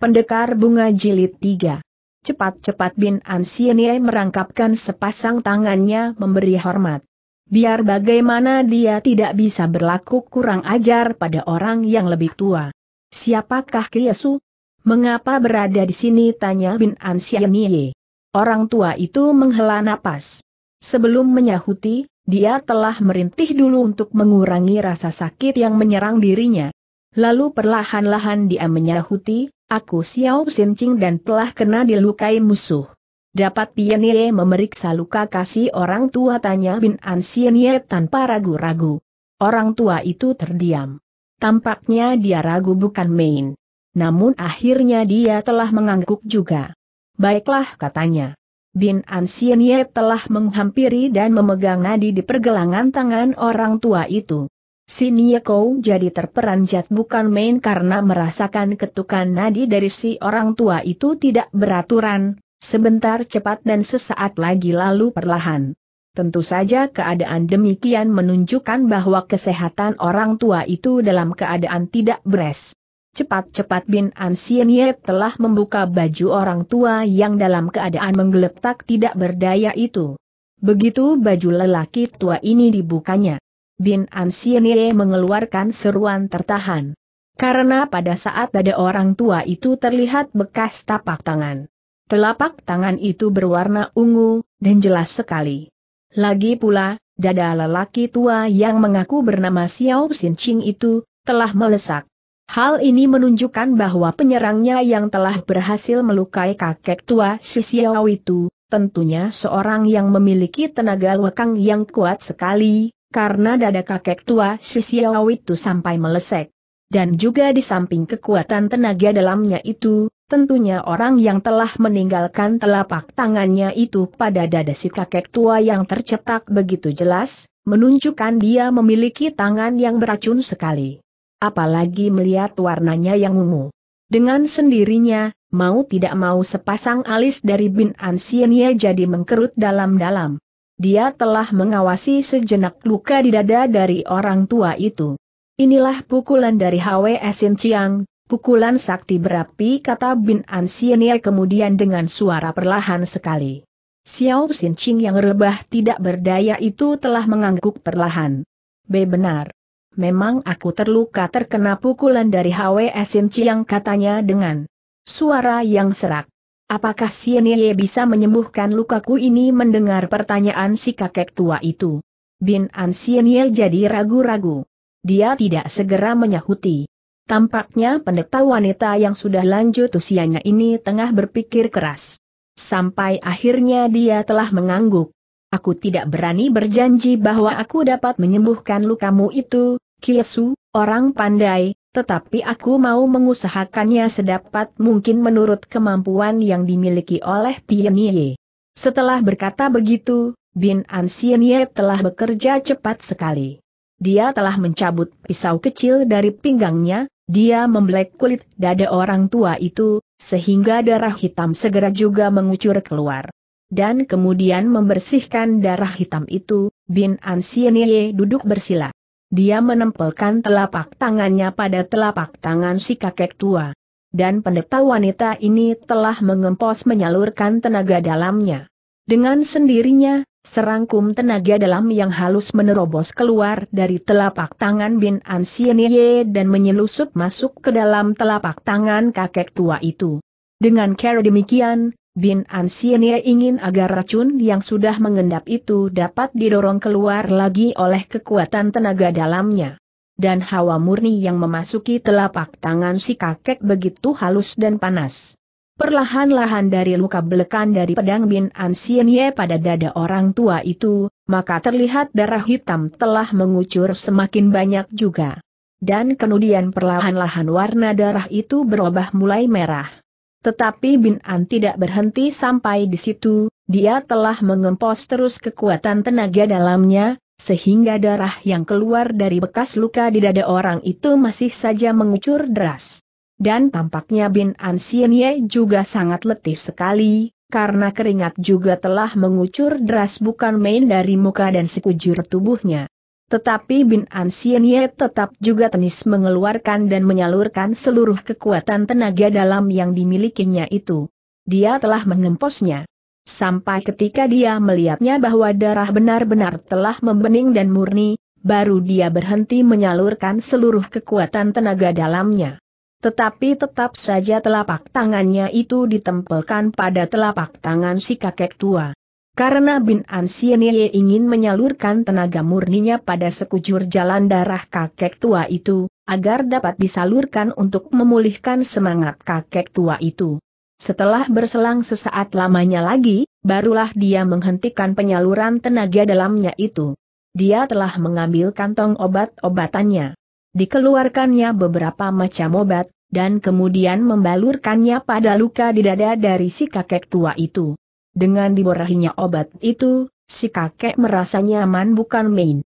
Pendekar Bunga Jilid 3 Cepat-cepat Bin Ansienie merangkapkan sepasang tangannya memberi hormat. Biar bagaimana dia tidak bisa berlaku kurang ajar pada orang yang lebih tua. Siapakah Kiesu? Mengapa berada di sini tanya Bin Ansienie. Orang tua itu menghela napas. Sebelum menyahuti, dia telah merintih dulu untuk mengurangi rasa sakit yang menyerang dirinya. Lalu perlahan-lahan dia menyahuti, Aku Xiao Xinqing dan telah kena dilukai musuh. Dapat Ye memeriksa luka kasih orang tua tanya Bin An Ye tanpa ragu-ragu. Orang tua itu terdiam. Tampaknya dia ragu bukan main. Namun akhirnya dia telah mengangguk juga. Baiklah katanya. Bin An Ye telah menghampiri dan memegang nadi di pergelangan tangan orang tua itu. Si Kau jadi terperanjat bukan main karena merasakan ketukan nadi dari si orang tua itu tidak beraturan, sebentar cepat dan sesaat lagi lalu perlahan. Tentu saja keadaan demikian menunjukkan bahwa kesehatan orang tua itu dalam keadaan tidak beres. Cepat-cepat Bin Ansienye telah membuka baju orang tua yang dalam keadaan menggeletak tidak berdaya itu. Begitu baju lelaki tua ini dibukanya. Bin Ansienie mengeluarkan seruan tertahan. Karena pada saat dada orang tua itu terlihat bekas tapak tangan. Telapak tangan itu berwarna ungu, dan jelas sekali. Lagi pula, dada lelaki tua yang mengaku bernama Xiao Xin itu, telah melesak. Hal ini menunjukkan bahwa penyerangnya yang telah berhasil melukai kakek tua si Xiao itu, tentunya seorang yang memiliki tenaga lekang yang kuat sekali, karena dada kakek tua si Xiao itu sampai melesek. Dan juga di samping kekuatan tenaga dalamnya itu, tentunya orang yang telah meninggalkan telapak tangannya itu pada dada si kakek tua yang tercetak begitu jelas, menunjukkan dia memiliki tangan yang beracun sekali. Apalagi melihat warnanya yang ungu. Dengan sendirinya, mau tidak mau sepasang alis dari Bin Ansienia jadi mengkerut dalam-dalam. Dia telah mengawasi sejenak luka di dada dari orang tua itu. Inilah pukulan dari Hwe Sin Chiang, pukulan sakti berapi kata Bin An kemudian dengan suara perlahan sekali. Xiao Sin Ching yang rebah tidak berdaya itu telah mengangguk perlahan. B. Benar. Memang aku terluka terkena pukulan dari Hwe Sin Chiang katanya dengan suara yang serak. Apakah Sienye bisa menyembuhkan lukaku ini mendengar pertanyaan si kakek tua itu? Bin An Sienye jadi ragu-ragu. Dia tidak segera menyahuti. Tampaknya pendeta wanita yang sudah lanjut usianya ini tengah berpikir keras. Sampai akhirnya dia telah mengangguk. Aku tidak berani berjanji bahwa aku dapat menyembuhkan lukamu itu, Kiesu, orang pandai, tetapi aku mau mengusahakannya sedapat mungkin menurut kemampuan yang dimiliki oleh Pienie. Setelah berkata begitu, Bin Ansienie telah bekerja cepat sekali. Dia telah mencabut pisau kecil dari pinggangnya, dia membelek kulit dada orang tua itu, sehingga darah hitam segera juga mengucur keluar dan kemudian membersihkan darah hitam itu, Bin Ansienie duduk bersila. Dia menempelkan telapak tangannya pada telapak tangan si kakek tua. Dan pendeta wanita ini telah mengempos menyalurkan tenaga dalamnya. Dengan sendirinya, serangkum tenaga dalam yang halus menerobos keluar dari telapak tangan Bin Ansienye dan menyelusup masuk ke dalam telapak tangan kakek tua itu. Dengan cara demikian, Bin Ansienia ingin agar racun yang sudah mengendap itu dapat didorong keluar lagi oleh kekuatan tenaga dalamnya. Dan hawa murni yang memasuki telapak tangan si kakek begitu halus dan panas. Perlahan-lahan dari luka belekan dari pedang Bin Ansienye pada dada orang tua itu, maka terlihat darah hitam telah mengucur semakin banyak juga. Dan kemudian perlahan-lahan warna darah itu berubah mulai merah. Tetapi Bin An tidak berhenti sampai di situ, dia telah mengempos terus kekuatan tenaga dalamnya, sehingga darah yang keluar dari bekas luka di dada orang itu masih saja mengucur deras. Dan tampaknya Bin An Sienye juga sangat letih sekali, karena keringat juga telah mengucur deras bukan main dari muka dan sekujur tubuhnya. Tetapi Bin Ansien Ye tetap juga tenis mengeluarkan dan menyalurkan seluruh kekuatan tenaga dalam yang dimilikinya itu. Dia telah mengemposnya. Sampai ketika dia melihatnya bahwa darah benar-benar telah membening dan murni, baru dia berhenti menyalurkan seluruh kekuatan tenaga dalamnya. Tetapi tetap saja telapak tangannya itu ditempelkan pada telapak tangan si kakek tua. Karena Bin Ansienye ingin menyalurkan tenaga murninya pada sekujur jalan darah kakek tua itu, agar dapat disalurkan untuk memulihkan semangat kakek tua itu. Setelah berselang sesaat lamanya lagi, barulah dia menghentikan penyaluran tenaga dalamnya itu. Dia telah mengambil kantong obat-obatannya. Dikeluarkannya beberapa macam obat, dan kemudian membalurkannya pada luka di dada dari si kakek tua itu. Dengan diborahinya obat itu, si kakek merasa nyaman bukan main.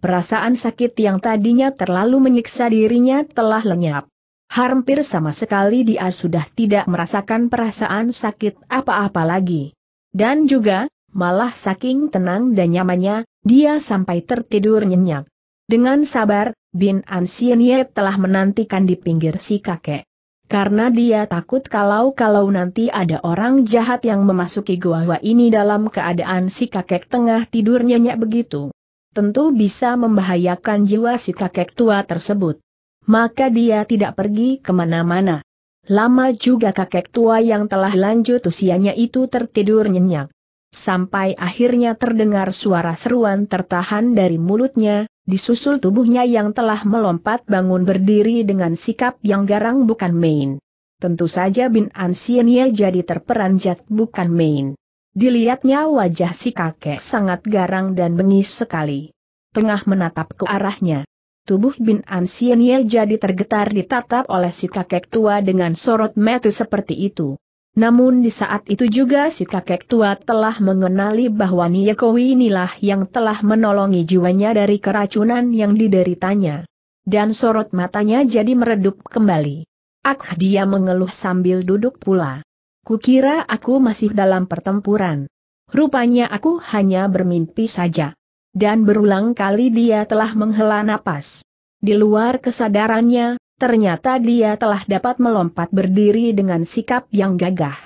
Perasaan sakit yang tadinya terlalu menyiksa dirinya telah lenyap. Hampir sama sekali dia sudah tidak merasakan perasaan sakit apa-apa lagi. Dan juga, malah saking tenang dan nyamannya, dia sampai tertidur nyenyak. Dengan sabar, Bin An Ye telah menantikan di pinggir si kakek karena dia takut kalau-kalau nanti ada orang jahat yang memasuki gua ini dalam keadaan si kakek tengah tidur nyenyak begitu. Tentu bisa membahayakan jiwa si kakek tua tersebut. Maka dia tidak pergi kemana-mana. Lama juga kakek tua yang telah lanjut usianya itu tertidur nyenyak. Sampai akhirnya terdengar suara seruan tertahan dari mulutnya, disusul tubuhnya yang telah melompat bangun berdiri dengan sikap yang garang bukan main. Tentu saja Bin Ansienye jadi terperanjat bukan main. Dilihatnya wajah si kakek sangat garang dan bengis sekali. Tengah menatap ke arahnya. Tubuh Bin Ansienye jadi tergetar ditatap oleh si kakek tua dengan sorot mata seperti itu. Namun di saat itu juga si kakek tua telah mengenali bahwa Niyakowi inilah yang telah menolongi jiwanya dari keracunan yang dideritanya. Dan sorot matanya jadi meredup kembali. Ak dia mengeluh sambil duduk pula. Kukira aku masih dalam pertempuran. Rupanya aku hanya bermimpi saja. Dan berulang kali dia telah menghela napas. Di luar kesadarannya, Ternyata dia telah dapat melompat berdiri dengan sikap yang gagah.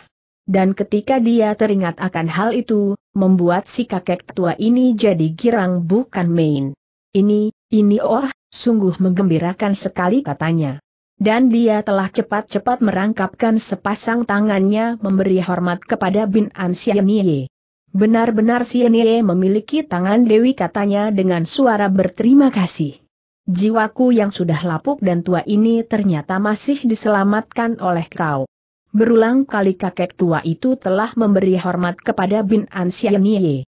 Dan ketika dia teringat akan hal itu, membuat si kakek tua ini jadi girang bukan main. Ini, ini oh, sungguh menggembirakan sekali katanya. Dan dia telah cepat-cepat merangkapkan sepasang tangannya memberi hormat kepada Bin An Sienie. Benar-benar Sianie memiliki tangan Dewi katanya dengan suara berterima kasih jiwaku yang sudah lapuk dan tua ini ternyata masih diselamatkan oleh kau. Berulang kali kakek tua itu telah memberi hormat kepada Bin Ansianie.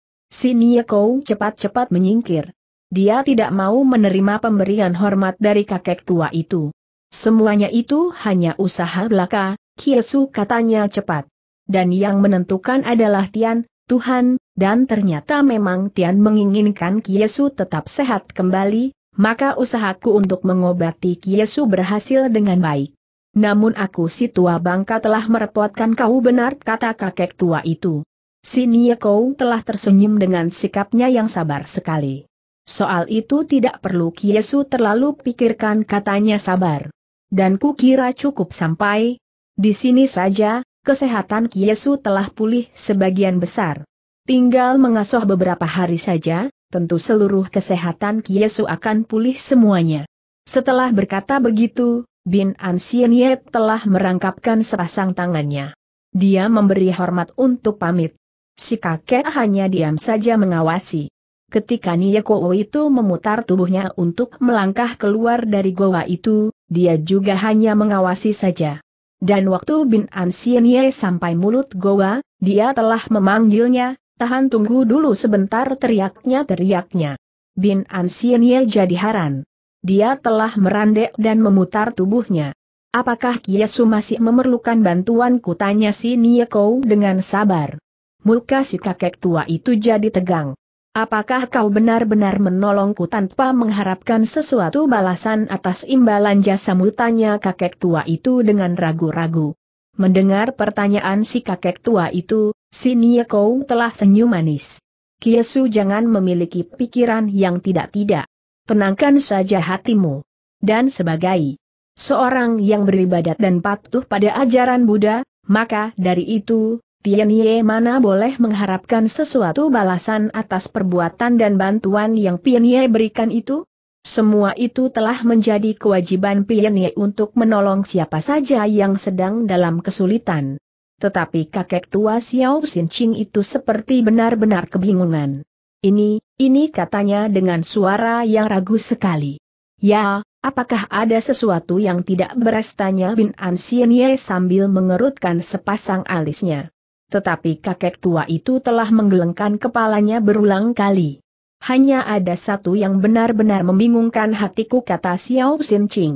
Nye Kou cepat-cepat menyingkir. Dia tidak mau menerima pemberian hormat dari kakek tua itu. Semuanya itu hanya usaha belaka, Kiesu katanya cepat. Dan yang menentukan adalah Tian, Tuhan, dan ternyata memang Tian menginginkan Kiesu tetap sehat kembali, maka usahaku untuk mengobati Kiesu berhasil dengan baik. Namun aku si tua bangka telah merepotkan kau benar kata kakek tua itu. Si Nieko telah tersenyum dengan sikapnya yang sabar sekali. Soal itu tidak perlu Kiesu terlalu pikirkan katanya sabar. Dan kukira cukup sampai di sini saja, kesehatan Kiesu telah pulih sebagian besar. Tinggal mengasuh beberapa hari saja, tentu seluruh kesehatan Kiesu akan pulih semuanya. Setelah berkata begitu, Bin Ansien Ye telah merangkapkan sepasang tangannya. Dia memberi hormat untuk pamit. Si kakek hanya diam saja mengawasi. Ketika Niyeko itu memutar tubuhnya untuk melangkah keluar dari goa itu, dia juga hanya mengawasi saja. Dan waktu Bin Ansien Ye sampai mulut goa, dia telah memanggilnya, Tahan tunggu dulu sebentar teriaknya-teriaknya. Bin Ansienye jadi heran. Dia telah merandek dan memutar tubuhnya. Apakah Kiesu masih memerlukan bantuanku tanya si Nieko dengan sabar. Muka si kakek tua itu jadi tegang. Apakah kau benar-benar menolongku tanpa mengharapkan sesuatu balasan atas imbalan jasamu tanya kakek tua itu dengan ragu-ragu. Mendengar pertanyaan si kakek tua itu, si Kou telah senyum manis. Kiesu jangan memiliki pikiran yang tidak-tidak. Tenangkan saja hatimu. Dan sebagai seorang yang beribadat dan patuh pada ajaran Buddha, maka dari itu, Pianye mana boleh mengharapkan sesuatu balasan atas perbuatan dan bantuan yang Pianye berikan itu? Semua itu telah menjadi kewajiban Pienye untuk menolong siapa saja yang sedang dalam kesulitan. Tetapi kakek tua Xiao Qing itu seperti benar-benar kebingungan. Ini, ini katanya dengan suara yang ragu sekali. Ya, apakah ada sesuatu yang tidak beres tanya Bin An Ye sambil mengerutkan sepasang alisnya. Tetapi kakek tua itu telah menggelengkan kepalanya berulang kali. Hanya ada satu yang benar-benar membingungkan hatiku kata Xiao Xin Qing.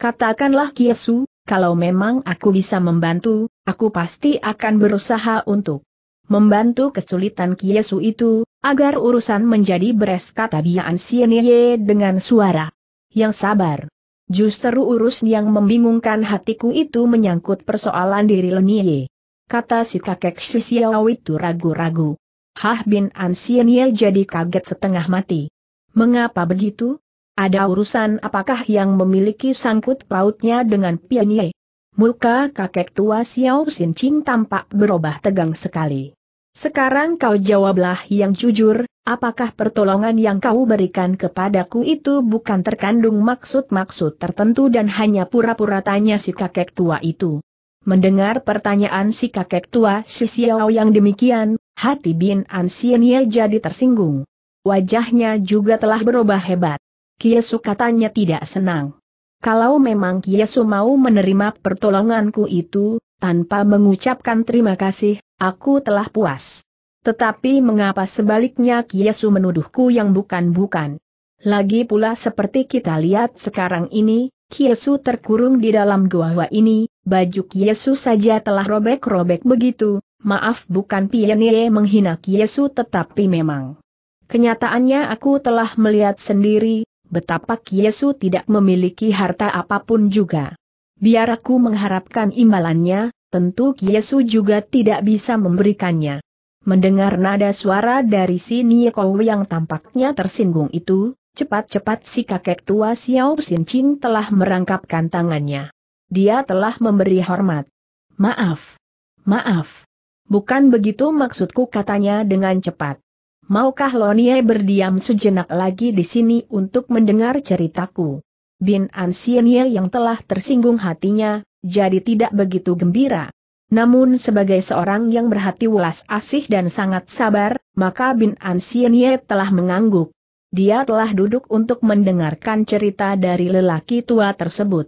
Katakanlah Kiesu, kalau memang aku bisa membantu, aku pasti akan berusaha untuk membantu kesulitan Kiesu itu, agar urusan menjadi beres kata Bian Xianye dengan suara yang sabar. Justru urus yang membingungkan hatiku itu menyangkut persoalan diri Lenie. Kata si kakek si Xiao itu ragu-ragu. Hah bin Ansien Ye jadi kaget setengah mati. Mengapa begitu? Ada urusan apakah yang memiliki sangkut pautnya dengan Ye? Muka kakek tua Xiao Xin Qing tampak berubah tegang sekali. Sekarang kau jawablah yang jujur, apakah pertolongan yang kau berikan kepadaku itu bukan terkandung maksud-maksud tertentu dan hanya pura-pura tanya si kakek tua itu. Mendengar pertanyaan si kakek tua si Xiao yang demikian, hati Bin An jadi tersinggung. Wajahnya juga telah berubah hebat. Kiesu katanya tidak senang. Kalau memang Kiesu mau menerima pertolonganku itu, tanpa mengucapkan terima kasih, aku telah puas. Tetapi mengapa sebaliknya Kiesu menuduhku yang bukan-bukan? Lagi pula seperti kita lihat sekarang ini, Kiesu terkurung di dalam gua gua ini, Baju Yesus saja telah robek-robek begitu, maaf bukan Pienie menghina Yesus tetapi memang. Kenyataannya aku telah melihat sendiri, betapa Yesus tidak memiliki harta apapun juga. Biar aku mengharapkan imbalannya, tentu Yesus juga tidak bisa memberikannya. Mendengar nada suara dari si Nieko yang tampaknya tersinggung itu, cepat-cepat si kakek tua Xiao Xin Qing telah merangkapkan tangannya. Dia telah memberi hormat. Maaf. Maaf. Bukan begitu maksudku katanya dengan cepat. Maukah Lonie berdiam sejenak lagi di sini untuk mendengar ceritaku? Bin Ansienye yang telah tersinggung hatinya, jadi tidak begitu gembira. Namun sebagai seorang yang berhati welas asih dan sangat sabar, maka Bin Ansienye telah mengangguk. Dia telah duduk untuk mendengarkan cerita dari lelaki tua tersebut.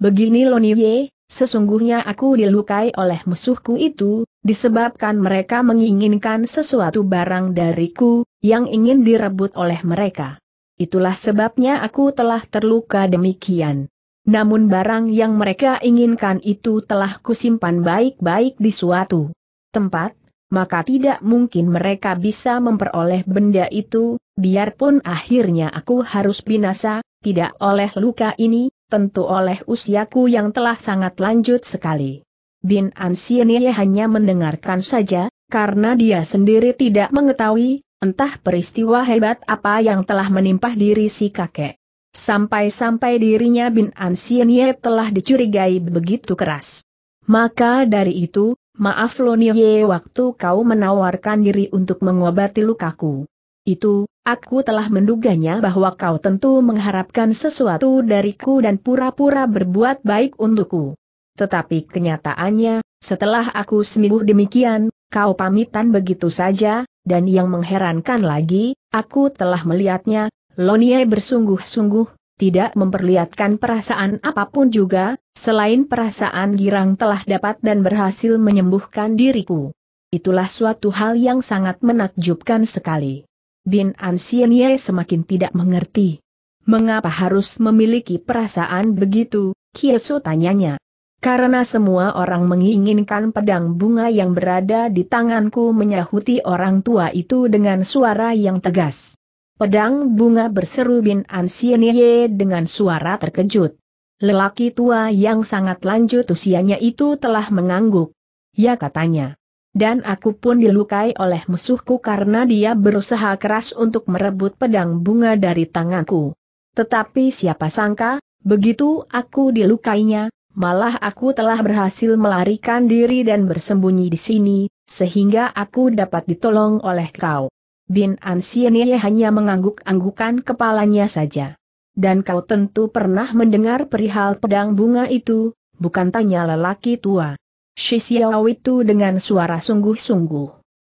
Begini Lonie, sesungguhnya aku dilukai oleh musuhku itu, disebabkan mereka menginginkan sesuatu barang dariku, yang ingin direbut oleh mereka. Itulah sebabnya aku telah terluka demikian. Namun barang yang mereka inginkan itu telah kusimpan baik-baik di suatu tempat, maka tidak mungkin mereka bisa memperoleh benda itu, biarpun akhirnya aku harus binasa, tidak oleh luka ini, tentu oleh usiaku yang telah sangat lanjut sekali. Bin Ansienie hanya mendengarkan saja, karena dia sendiri tidak mengetahui, entah peristiwa hebat apa yang telah menimpa diri si kakek. Sampai-sampai dirinya Bin Ansienie telah dicurigai begitu keras. Maka dari itu, maaf Lonie waktu kau menawarkan diri untuk mengobati lukaku itu, aku telah menduganya bahwa kau tentu mengharapkan sesuatu dariku dan pura-pura berbuat baik untukku. Tetapi kenyataannya, setelah aku sembuh demikian, kau pamitan begitu saja, dan yang mengherankan lagi, aku telah melihatnya, Lonie bersungguh-sungguh, tidak memperlihatkan perasaan apapun juga, selain perasaan girang telah dapat dan berhasil menyembuhkan diriku. Itulah suatu hal yang sangat menakjubkan sekali. Bin Ansien Ye semakin tidak mengerti. Mengapa harus memiliki perasaan begitu, Kiesu tanyanya. Karena semua orang menginginkan pedang bunga yang berada di tanganku menyahuti orang tua itu dengan suara yang tegas. Pedang bunga berseru Bin Ansien Ye dengan suara terkejut. Lelaki tua yang sangat lanjut usianya itu telah mengangguk. Ya katanya. Dan aku pun dilukai oleh musuhku karena dia berusaha keras untuk merebut pedang bunga dari tanganku. Tetapi siapa sangka, begitu aku dilukainya, malah aku telah berhasil melarikan diri dan bersembunyi di sini, sehingga aku dapat ditolong oleh kau. Bin Ansienie hanya mengangguk-anggukan kepalanya saja. Dan kau tentu pernah mendengar perihal pedang bunga itu, bukan tanya lelaki tua. Shi Xiao itu dengan suara sungguh-sungguh.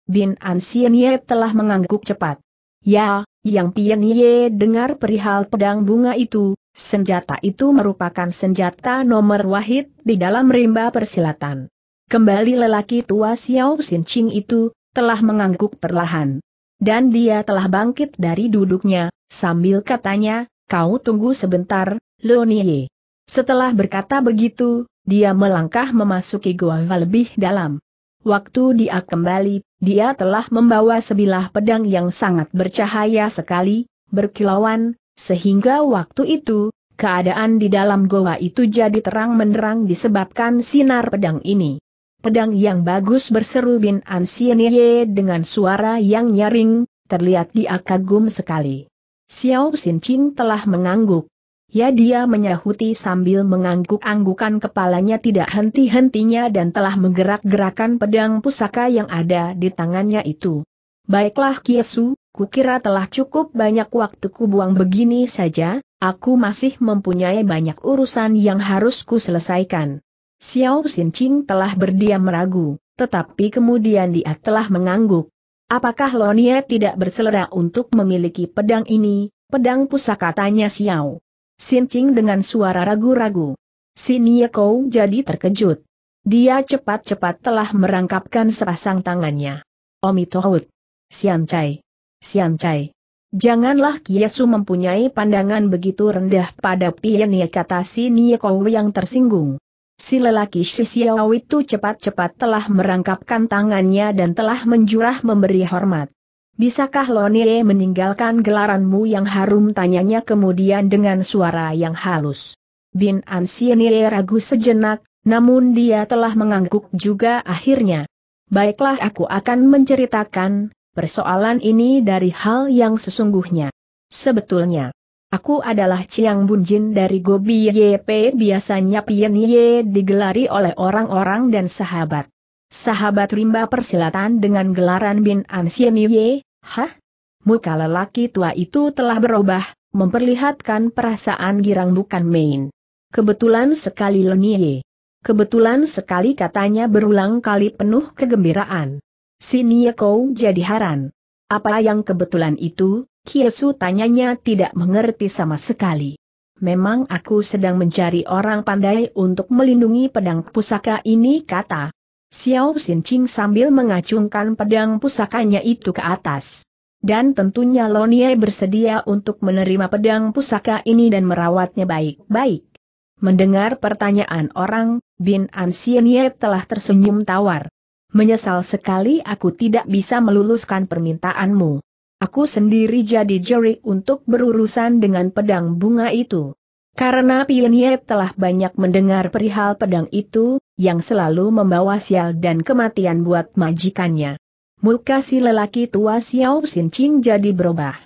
Bin An Xianye telah mengangguk cepat. Ya, yang Pianye dengar perihal pedang bunga itu, senjata itu merupakan senjata nomor wahid di dalam rimba persilatan. Kembali lelaki tua Xiao Qing itu, telah mengangguk perlahan. Dan dia telah bangkit dari duduknya, sambil katanya, kau tunggu sebentar, Leonie. Setelah berkata begitu, dia melangkah memasuki gua lebih dalam. Waktu dia kembali, dia telah membawa sebilah pedang yang sangat bercahaya sekali, berkilauan, sehingga waktu itu, keadaan di dalam goa itu jadi terang menerang disebabkan sinar pedang ini. Pedang yang bagus berseru Bin Ansienye dengan suara yang nyaring, terlihat dia kagum sekali. Xiao Xin telah mengangguk, Ya dia menyahuti sambil mengangguk-anggukan kepalanya tidak henti-hentinya dan telah menggerak-gerakan pedang pusaka yang ada di tangannya itu. Baiklah Kiesu, kukira telah cukup banyak waktu buang begini saja, aku masih mempunyai banyak urusan yang harus ku selesaikan. Xiao Xinqing telah berdiam meragu, tetapi kemudian dia telah mengangguk. Apakah Lonia tidak berselera untuk memiliki pedang ini, pedang pusaka tanya Xiao? Sincing dengan suara ragu-ragu. Sinie Kou jadi terkejut. Dia cepat-cepat telah merangkapkan sepasang tangannya. Omi Tohut. Sian Chai. Sian Chai. Janganlah Kiesu mempunyai pandangan begitu rendah pada Pienia kata Sinie Kou yang tersinggung. Si lelaki Shisiao itu cepat-cepat telah merangkapkan tangannya dan telah menjurah memberi hormat. Bisakah Lonie meninggalkan gelaranmu yang harum tanyanya kemudian dengan suara yang halus. Bin Ansienie ragu sejenak, namun dia telah mengangguk juga akhirnya. Baiklah aku akan menceritakan, persoalan ini dari hal yang sesungguhnya. Sebetulnya, Aku adalah Ciang Bunjin dari Gobi YP biasanya Pienye digelari oleh orang-orang dan sahabat. Sahabat rimba persilatan dengan gelaran Bin Ansien Hah? Muka lelaki tua itu telah berubah, memperlihatkan perasaan girang bukan main. Kebetulan sekali Lenie. Kebetulan sekali katanya berulang kali penuh kegembiraan. Si kau jadi haran. Apa yang kebetulan itu, Kiesu tanyanya tidak mengerti sama sekali. Memang aku sedang mencari orang pandai untuk melindungi pedang pusaka ini kata Xiao Xinqing sambil mengacungkan pedang pusakanya itu ke atas. Dan tentunya Lonie bersedia untuk menerima pedang pusaka ini dan merawatnya baik-baik. Mendengar pertanyaan orang, Bin An Sienie telah tersenyum tawar. Menyesal sekali aku tidak bisa meluluskan permintaanmu. Aku sendiri jadi juri untuk berurusan dengan pedang bunga itu. Karena Pienye telah banyak mendengar perihal pedang itu, yang selalu membawa sial dan kematian buat majikannya. Muka si lelaki tua Xiao Xin jadi berubah.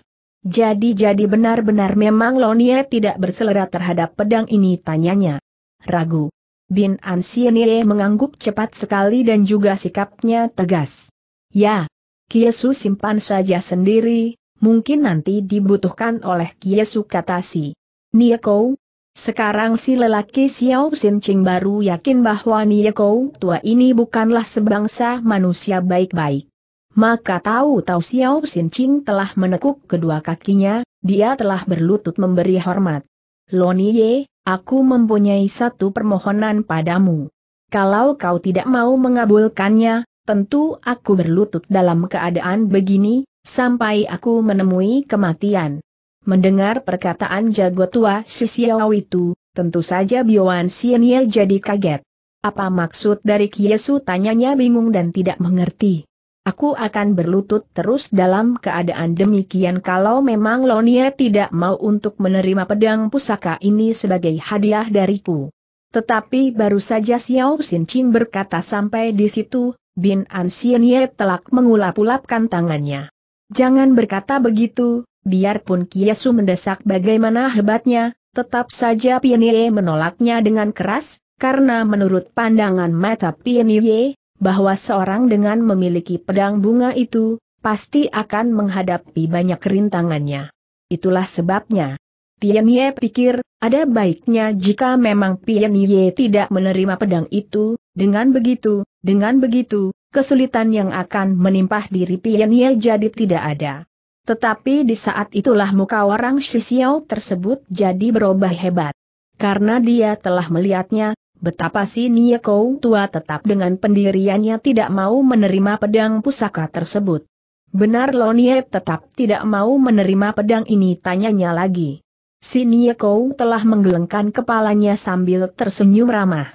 Jadi-jadi benar-benar memang Lonie tidak berselera terhadap pedang ini tanyanya. Ragu. Bin An Xianye mengangguk cepat sekali dan juga sikapnya tegas. Ya, Kiesu simpan saja sendiri, mungkin nanti dibutuhkan oleh Kiesu kata si. Nieko, sekarang si lelaki Xiao Qing baru yakin bahwa Kou tua ini bukanlah sebangsa manusia baik-baik. Maka tahu-tahu Xiao Qing telah menekuk kedua kakinya, dia telah berlutut memberi hormat. Loniye, aku mempunyai satu permohonan padamu. Kalau kau tidak mau mengabulkannya, tentu aku berlutut dalam keadaan begini, sampai aku menemui kematian. Mendengar perkataan jago tua si Xiao itu, tentu saja Bioan Xianye jadi kaget. Apa maksud dari Kiesu tanyanya bingung dan tidak mengerti. Aku akan berlutut terus dalam keadaan demikian kalau memang Lonia tidak mau untuk menerima pedang pusaka ini sebagai hadiah dariku. Tetapi baru saja Xiao Xin berkata sampai di situ, Bin An Xianye telak mengulap-ulapkan tangannya. Jangan berkata begitu, Biarpun Kiesu mendesak bagaimana hebatnya, tetap saja Pienie menolaknya dengan keras, karena menurut pandangan mata Pienie, bahwa seorang dengan memiliki pedang bunga itu, pasti akan menghadapi banyak rintangannya. Itulah sebabnya. Pienie pikir, ada baiknya jika memang Pienie tidak menerima pedang itu, dengan begitu, dengan begitu, kesulitan yang akan menimpa diri Pienie jadi tidak ada. Tetapi di saat itulah muka orang Shisiao tersebut jadi berubah hebat. Karena dia telah melihatnya, betapa si Niekou tua tetap dengan pendiriannya tidak mau menerima pedang pusaka tersebut. Benar Lonie tetap tidak mau menerima pedang ini tanyanya lagi. Si Niekou telah menggelengkan kepalanya sambil tersenyum ramah.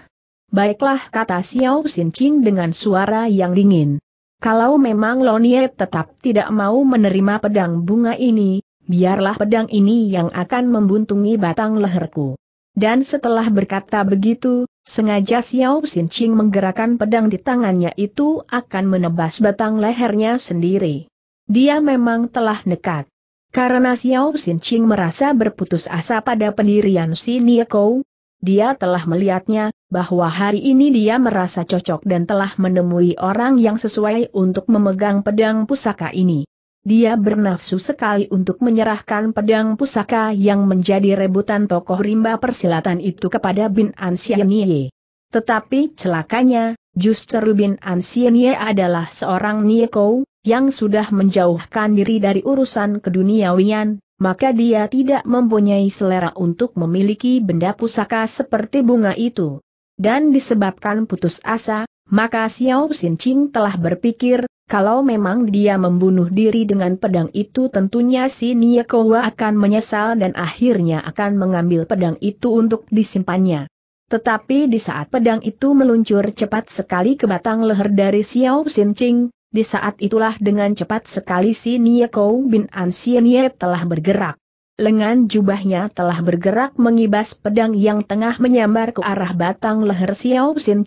Baiklah kata Xiao Xin dengan suara yang dingin. Kalau memang Lonie tetap tidak mau menerima pedang bunga ini, biarlah pedang ini yang akan membuntungi batang leherku. Dan setelah berkata begitu, sengaja Xiao Xin menggerakkan pedang di tangannya itu akan menebas batang lehernya sendiri. Dia memang telah nekat. Karena Xiao Xin merasa berputus asa pada pendirian si Niekou, dia telah melihatnya, bahwa hari ini dia merasa cocok dan telah menemui orang yang sesuai untuk memegang pedang pusaka ini. Dia bernafsu sekali untuk menyerahkan pedang pusaka yang menjadi rebutan tokoh rimba persilatan itu kepada Bin Ansianie. Tetapi celakanya, justru Bin Ansianie adalah seorang Nieko, yang sudah menjauhkan diri dari urusan keduniawian, maka dia tidak mempunyai selera untuk memiliki benda pusaka seperti bunga itu. Dan disebabkan putus asa, maka Xiao Xin Qing telah berpikir, kalau memang dia membunuh diri dengan pedang itu tentunya si Kowa akan menyesal dan akhirnya akan mengambil pedang itu untuk disimpannya. Tetapi di saat pedang itu meluncur cepat sekali ke batang leher dari Xiao Xin Qing, di saat itulah dengan cepat sekali si Nieko bin Ansienye telah bergerak. Lengan jubahnya telah bergerak mengibas pedang yang tengah menyambar ke arah batang leher Xiao Xin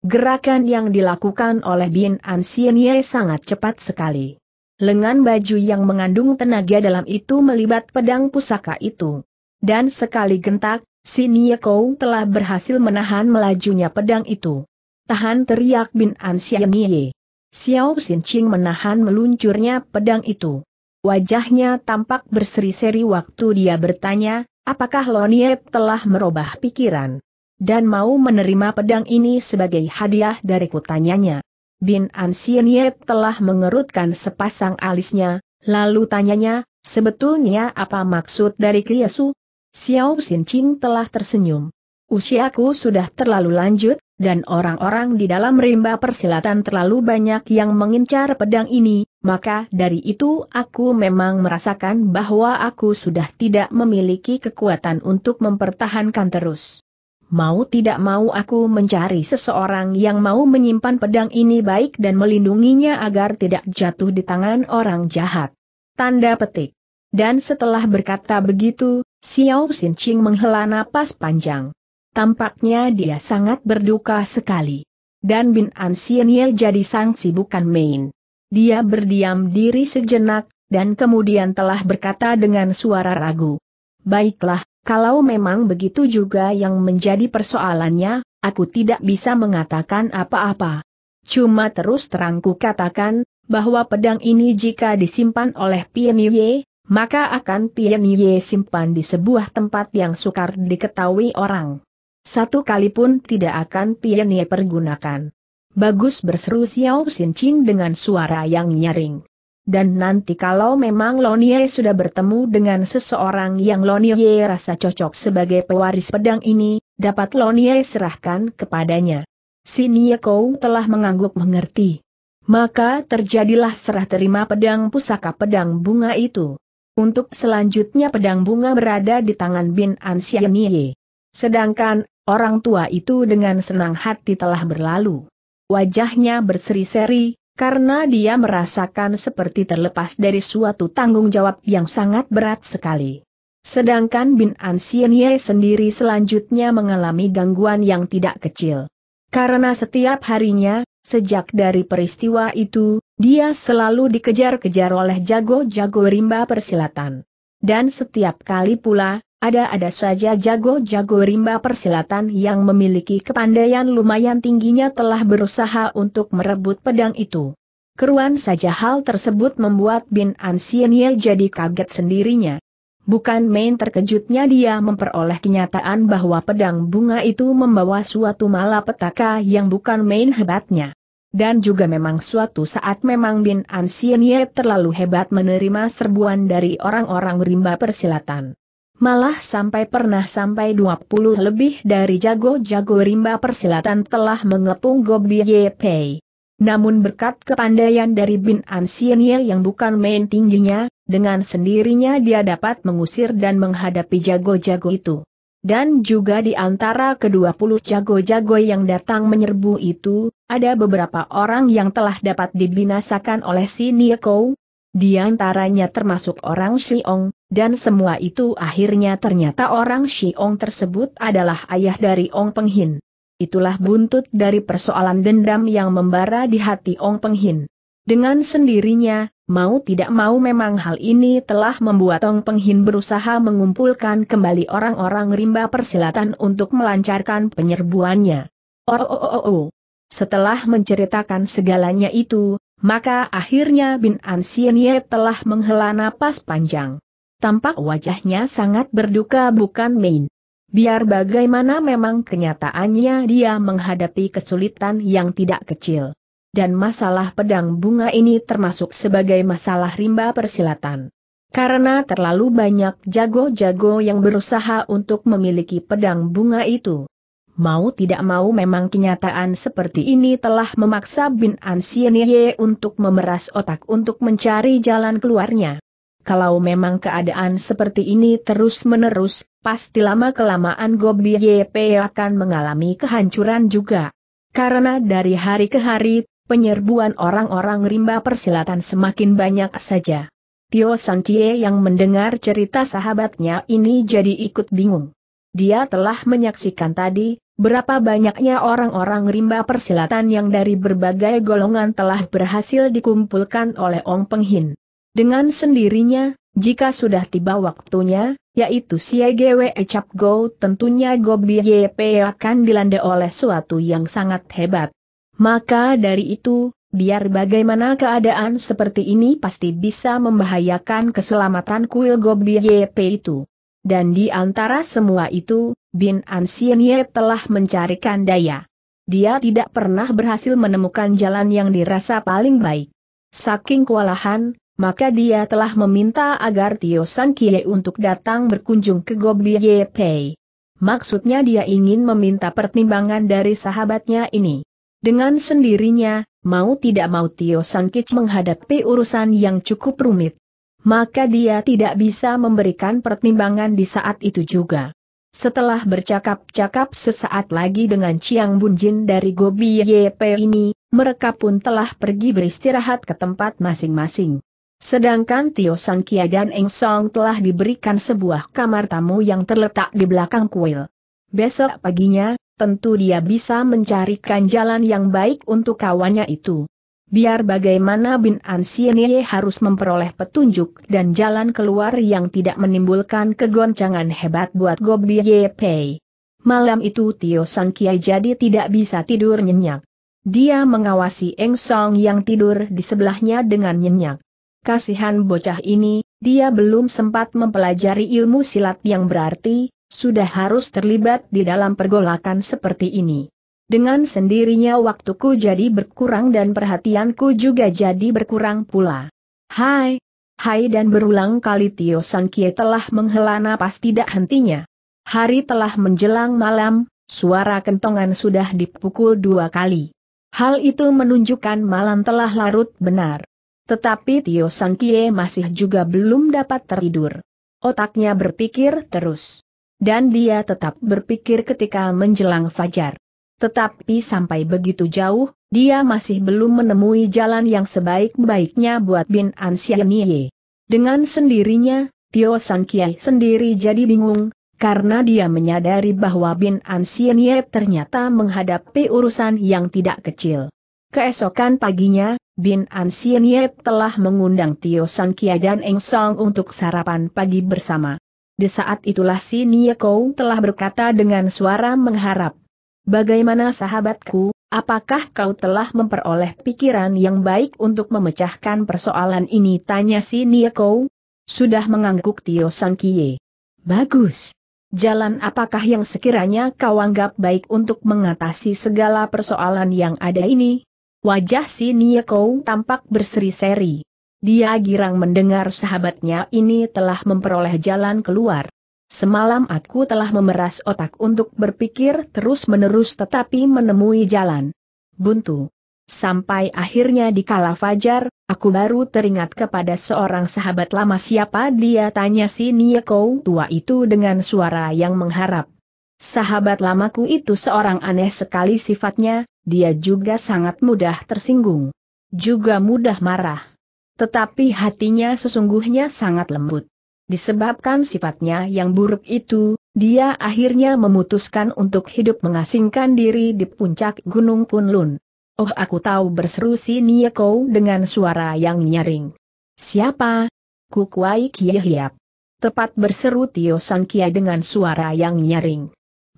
Gerakan yang dilakukan oleh Bin Ansienye sangat cepat sekali. Lengan baju yang mengandung tenaga dalam itu melibat pedang pusaka itu. Dan sekali gentak, si Nieko telah berhasil menahan melajunya pedang itu. Tahan teriak Bin Ansienye. Xiao Xinqing menahan meluncurnya pedang itu. Wajahnya tampak berseri-seri waktu dia bertanya, apakah Lonie telah merubah pikiran dan mau menerima pedang ini sebagai hadiah dari kutanyanya. Bin An Sieniep telah mengerutkan sepasang alisnya, lalu tanyanya, sebetulnya apa maksud dari Kliesu? Xiao Xinqing telah tersenyum. Usiaku sudah terlalu lanjut, dan orang-orang di dalam rimba persilatan terlalu banyak yang mengincar pedang ini, maka dari itu aku memang merasakan bahwa aku sudah tidak memiliki kekuatan untuk mempertahankan terus. Mau tidak mau aku mencari seseorang yang mau menyimpan pedang ini baik dan melindunginya agar tidak jatuh di tangan orang jahat. Tanda petik. Dan setelah berkata begitu, Xiao Xinqing menghela napas panjang. Tampaknya dia sangat berduka sekali. Dan Bin Ansien Ye jadi sangsi bukan main. Dia berdiam diri sejenak, dan kemudian telah berkata dengan suara ragu. Baiklah, kalau memang begitu juga yang menjadi persoalannya, aku tidak bisa mengatakan apa-apa. Cuma terus terangku katakan, bahwa pedang ini jika disimpan oleh Ye, maka akan Pian Ye simpan di sebuah tempat yang sukar diketahui orang. Satu kali pun tidak akan Pianye pergunakan. Bagus berseru Xiao Xin dengan suara yang nyaring. Dan nanti kalau memang Lonie sudah bertemu dengan seseorang yang Lonie rasa cocok sebagai pewaris pedang ini, dapat Lonie serahkan kepadanya. Sinie Kou telah mengangguk mengerti. Maka terjadilah serah terima pedang pusaka pedang bunga itu. Untuk selanjutnya pedang bunga berada di tangan Bin An Sedangkan Orang tua itu dengan senang hati telah berlalu. Wajahnya berseri-seri, karena dia merasakan seperti terlepas dari suatu tanggung jawab yang sangat berat sekali. Sedangkan Bin Ansien Ye sendiri selanjutnya mengalami gangguan yang tidak kecil. Karena setiap harinya, sejak dari peristiwa itu, dia selalu dikejar-kejar oleh jago-jago rimba persilatan. Dan setiap kali pula, ada-ada saja jago-jago rimba persilatan yang memiliki kepandaian lumayan tingginya telah berusaha untuk merebut pedang itu. Keruan saja hal tersebut membuat Bin Ansienye jadi kaget sendirinya. Bukan main terkejutnya dia memperoleh kenyataan bahwa pedang bunga itu membawa suatu malapetaka yang bukan main hebatnya. Dan juga memang suatu saat memang Bin Ansienye terlalu hebat menerima serbuan dari orang-orang rimba persilatan. Malah sampai pernah sampai 20 lebih dari jago-jago rimba persilatan telah mengepung Gobi Yepei. Namun berkat kepandaian dari Bin Ansienye yang bukan main tingginya, dengan sendirinya dia dapat mengusir dan menghadapi jago-jago itu. Dan juga di antara ke-20 jago-jago yang datang menyerbu itu, ada beberapa orang yang telah dapat dibinasakan oleh si Nieko. Di antaranya termasuk orang Siong, dan semua itu akhirnya ternyata orang Ong tersebut adalah ayah dari Ong Penghin. Itulah buntut dari persoalan dendam yang membara di hati Ong Penghin. Dengan sendirinya, mau tidak mau memang hal ini telah membuat Ong Penghin berusaha mengumpulkan kembali orang-orang rimba persilatan untuk melancarkan penyerbuannya. Oh, oh, oh, oh. oh. Setelah menceritakan segalanya itu, maka akhirnya Bin An Sienye telah menghela napas panjang. Tampak wajahnya sangat berduka bukan main. Biar bagaimana memang kenyataannya dia menghadapi kesulitan yang tidak kecil. Dan masalah pedang bunga ini termasuk sebagai masalah rimba persilatan. Karena terlalu banyak jago-jago yang berusaha untuk memiliki pedang bunga itu. Mau tidak mau memang kenyataan seperti ini telah memaksa Bin Ansienye untuk memeras otak untuk mencari jalan keluarnya. Kalau memang keadaan seperti ini terus-menerus, pasti lama-kelamaan Gobi YP akan mengalami kehancuran juga. Karena dari hari ke hari, penyerbuan orang-orang rimba persilatan semakin banyak saja. Tio Sankie yang mendengar cerita sahabatnya ini jadi ikut bingung. Dia telah menyaksikan tadi, berapa banyaknya orang-orang rimba persilatan yang dari berbagai golongan telah berhasil dikumpulkan oleh Ong Penghin. Dengan sendirinya, jika sudah tiba waktunya, yaitu siagewe Ecap Go tentunya Gobi YP akan dilanda oleh suatu yang sangat hebat. Maka dari itu, biar bagaimana keadaan seperti ini pasti bisa membahayakan keselamatan kuil Gobi YP itu. Dan di antara semua itu, Bin Ansien Ye telah mencarikan daya. Dia tidak pernah berhasil menemukan jalan yang dirasa paling baik. Saking kewalahan, maka dia telah meminta agar Tio San Kie untuk datang berkunjung ke Gobi Ye Pei. Maksudnya dia ingin meminta pertimbangan dari sahabatnya ini. Dengan sendirinya, mau tidak mau Tio San Kic menghadapi urusan yang cukup rumit. Maka dia tidak bisa memberikan pertimbangan di saat itu juga. Setelah bercakap-cakap sesaat lagi dengan Chiang Bunjin dari Gobi Pei ini, mereka pun telah pergi beristirahat ke tempat masing-masing. Sedangkan Tio Kia dan Eng Song telah diberikan sebuah kamar tamu yang terletak di belakang kuil. Besok paginya, tentu dia bisa mencarikan jalan yang baik untuk kawannya itu. Biar bagaimana Bin An Sienye harus memperoleh petunjuk dan jalan keluar yang tidak menimbulkan kegoncangan hebat buat Gobi Ye Pei. Malam itu Tio Kia jadi tidak bisa tidur nyenyak. Dia mengawasi Eng Song yang tidur di sebelahnya dengan nyenyak kasihan bocah ini, dia belum sempat mempelajari ilmu silat yang berarti, sudah harus terlibat di dalam pergolakan seperti ini. Dengan sendirinya waktuku jadi berkurang dan perhatianku juga jadi berkurang pula. Hai, hai dan berulang kali Tio San Kie telah menghela napas tidak hentinya. Hari telah menjelang malam, suara kentongan sudah dipukul dua kali. Hal itu menunjukkan malam telah larut benar. Tetapi Tio San Kie masih juga belum dapat tertidur. Otaknya berpikir terus. Dan dia tetap berpikir ketika menjelang fajar. Tetapi sampai begitu jauh, dia masih belum menemui jalan yang sebaik-baiknya buat Bin An Ansianie. Dengan sendirinya, Tio San Kie sendiri jadi bingung, karena dia menyadari bahwa Bin An Ansianie ternyata menghadapi urusan yang tidak kecil. Keesokan paginya, Bin Ansien Ye telah mengundang Tio San Kia dan Eng Song untuk sarapan pagi bersama. Di saat itulah si Nie Kou telah berkata dengan suara mengharap. Bagaimana sahabatku, apakah kau telah memperoleh pikiran yang baik untuk memecahkan persoalan ini? Tanya si Nie Kou. Sudah mengangguk Tio San Kie. Bagus. Jalan apakah yang sekiranya kau anggap baik untuk mengatasi segala persoalan yang ada ini? Wajah si Kou tampak berseri-seri. Dia girang mendengar sahabatnya ini telah memperoleh jalan keluar. Semalam aku telah memeras otak untuk berpikir terus-menerus tetapi menemui jalan. Buntu. Sampai akhirnya di kala fajar, aku baru teringat kepada seorang sahabat lama siapa dia tanya si Kou tua itu dengan suara yang mengharap. Sahabat lamaku itu seorang aneh sekali sifatnya, dia juga sangat mudah tersinggung. Juga mudah marah. Tetapi hatinya sesungguhnya sangat lembut. Disebabkan sifatnya yang buruk itu, dia akhirnya memutuskan untuk hidup mengasingkan diri di puncak Gunung Kunlun. Oh aku tahu berseru si Nieko dengan suara yang nyaring. Siapa? Kukwai Kiai Tepat berseru Tio San Kia dengan suara yang nyaring.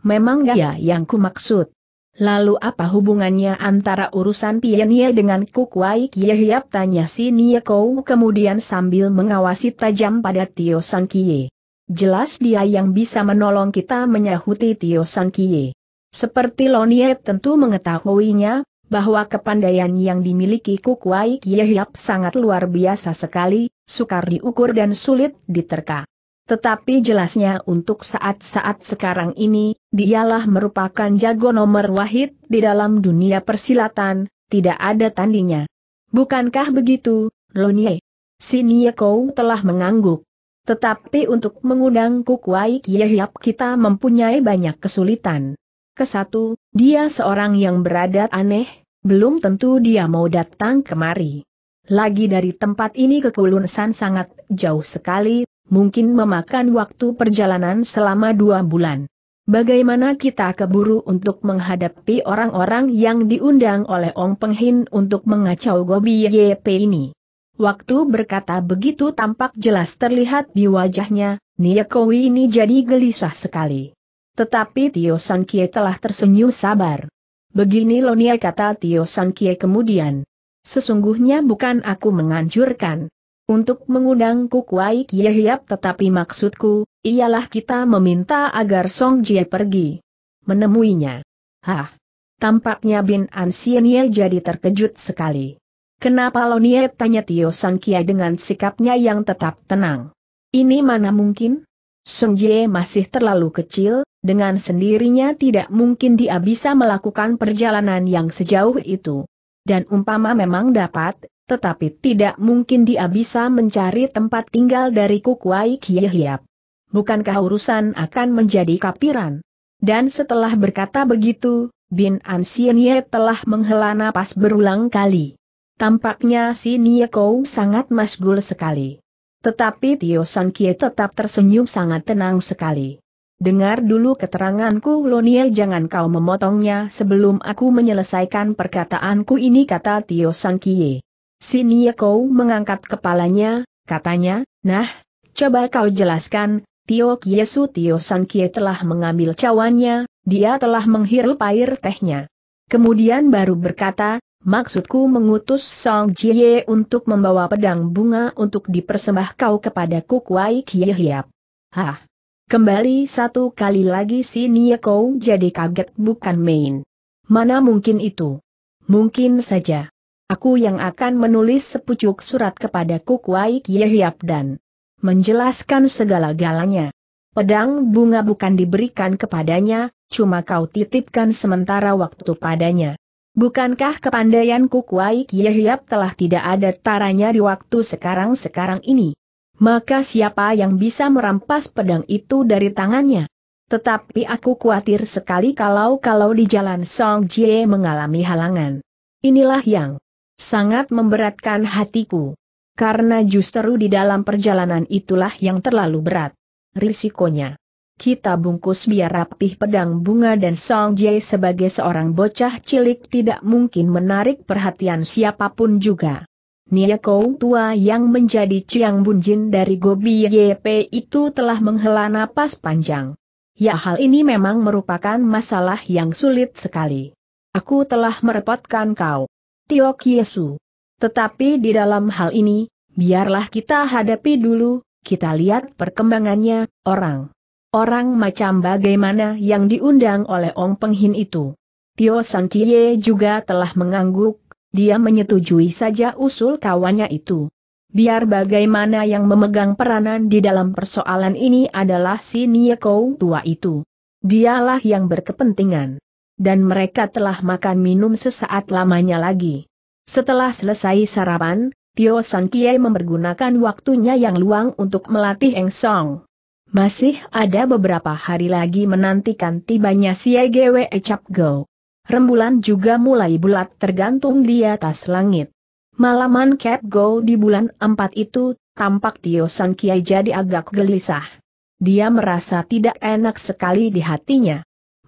Memang dia ya. ya yang kumaksud. Lalu apa hubungannya antara urusan Pianye dengan Kukwai Kie Hiap tanya si Nie Kou kemudian sambil mengawasi tajam pada Tio San Kie. Jelas dia yang bisa menolong kita menyahuti Tio San Kie. Seperti Lonie tentu mengetahuinya, bahwa kepandaian yang dimiliki Kukwai Kie Hiap sangat luar biasa sekali, sukar diukur dan sulit diterka. Tetapi jelasnya untuk saat-saat sekarang ini, dialah merupakan jago nomor wahid di dalam dunia persilatan, tidak ada tandingnya. Bukankah begitu, Lonie? Si Nieko telah mengangguk. Tetapi untuk mengundang Kukwai Kiehyap kita mempunyai banyak kesulitan. Kesatu, dia seorang yang berada aneh, belum tentu dia mau datang kemari. Lagi dari tempat ini ke Kulunsan sangat jauh sekali, mungkin memakan waktu perjalanan selama dua bulan. Bagaimana kita keburu untuk menghadapi orang-orang yang diundang oleh Ong Penghin untuk mengacau Gobi YP ini? Waktu berkata begitu tampak jelas terlihat di wajahnya, Niyakowi ini jadi gelisah sekali. Tetapi Tio San Kie telah tersenyum sabar. Begini lo Nia kata Tio San Kie kemudian. Sesungguhnya bukan aku menganjurkan untuk mengundang Kukwai Kiyahiap tetapi maksudku, ialah kita meminta agar Song Jie pergi. Menemuinya. Hah. Tampaknya Bin An Xianye jadi terkejut sekali. Kenapa Lonie tanya Tio Sang Kia dengan sikapnya yang tetap tenang. Ini mana mungkin? Song Jie masih terlalu kecil, dengan sendirinya tidak mungkin dia bisa melakukan perjalanan yang sejauh itu. Dan umpama memang dapat, tetapi tidak mungkin dia bisa mencari tempat tinggal dari Kukuai Kiehiap. Bukankah urusan akan menjadi kapiran? Dan setelah berkata begitu, Bin An Sienye telah menghela napas berulang kali. Tampaknya si Kou sangat masgul sekali. Tetapi Tio San Kie tetap tersenyum sangat tenang sekali. Dengar dulu keteranganku Lonie jangan kau memotongnya sebelum aku menyelesaikan perkataanku ini kata Tio San Kie. Sin Yeko mengangkat kepalanya, katanya, nah, coba kau jelaskan, Tio Kiesu Tio San Kie telah mengambil cawannya, dia telah menghirup air tehnya. Kemudian baru berkata, maksudku mengutus Song Jie untuk membawa pedang bunga untuk dipersembah kau kepada Kukwai Kie Hiap. Hah! Kembali satu kali lagi si Nieko jadi kaget bukan main. Mana mungkin itu? Mungkin saja. Aku yang akan menulis sepucuk surat kepada Kukwai Kiyahiap dan menjelaskan segala-galanya. Pedang bunga bukan diberikan kepadanya, cuma kau titipkan sementara waktu padanya. Bukankah kepandaian Kukwai Kiyahiap telah tidak ada taranya di waktu sekarang-sekarang ini? Maka siapa yang bisa merampas pedang itu dari tangannya? Tetapi aku khawatir sekali kalau-kalau di jalan Song Jie mengalami halangan. Inilah yang sangat memberatkan hatiku. Karena justru di dalam perjalanan itulah yang terlalu berat. Risikonya. Kita bungkus biar rapih pedang bunga dan Song Jae sebagai seorang bocah cilik tidak mungkin menarik perhatian siapapun juga. Nia Kou tua yang menjadi Chiang Bunjin dari Gobi YP itu telah menghela napas panjang. Ya hal ini memang merupakan masalah yang sulit sekali. Aku telah merepotkan kau. Tio Yesu. Tetapi di dalam hal ini, biarlah kita hadapi dulu, kita lihat perkembangannya, orang. Orang macam bagaimana yang diundang oleh Ong Penghin itu. Tio San Kie juga telah mengangguk, dia menyetujui saja usul kawannya itu. Biar bagaimana yang memegang peranan di dalam persoalan ini adalah si Niekou tua itu. Dialah yang berkepentingan dan mereka telah makan minum sesaat lamanya lagi. Setelah selesai sarapan, Tio San Kiai mempergunakan waktunya yang luang untuk melatih Eng Song. Masih ada beberapa hari lagi menantikan tibanya si Siegwe Ecap Go. Rembulan juga mulai bulat tergantung di atas langit. Malaman Cap Go di bulan 4 itu, tampak Tio San Kiai jadi agak gelisah. Dia merasa tidak enak sekali di hatinya.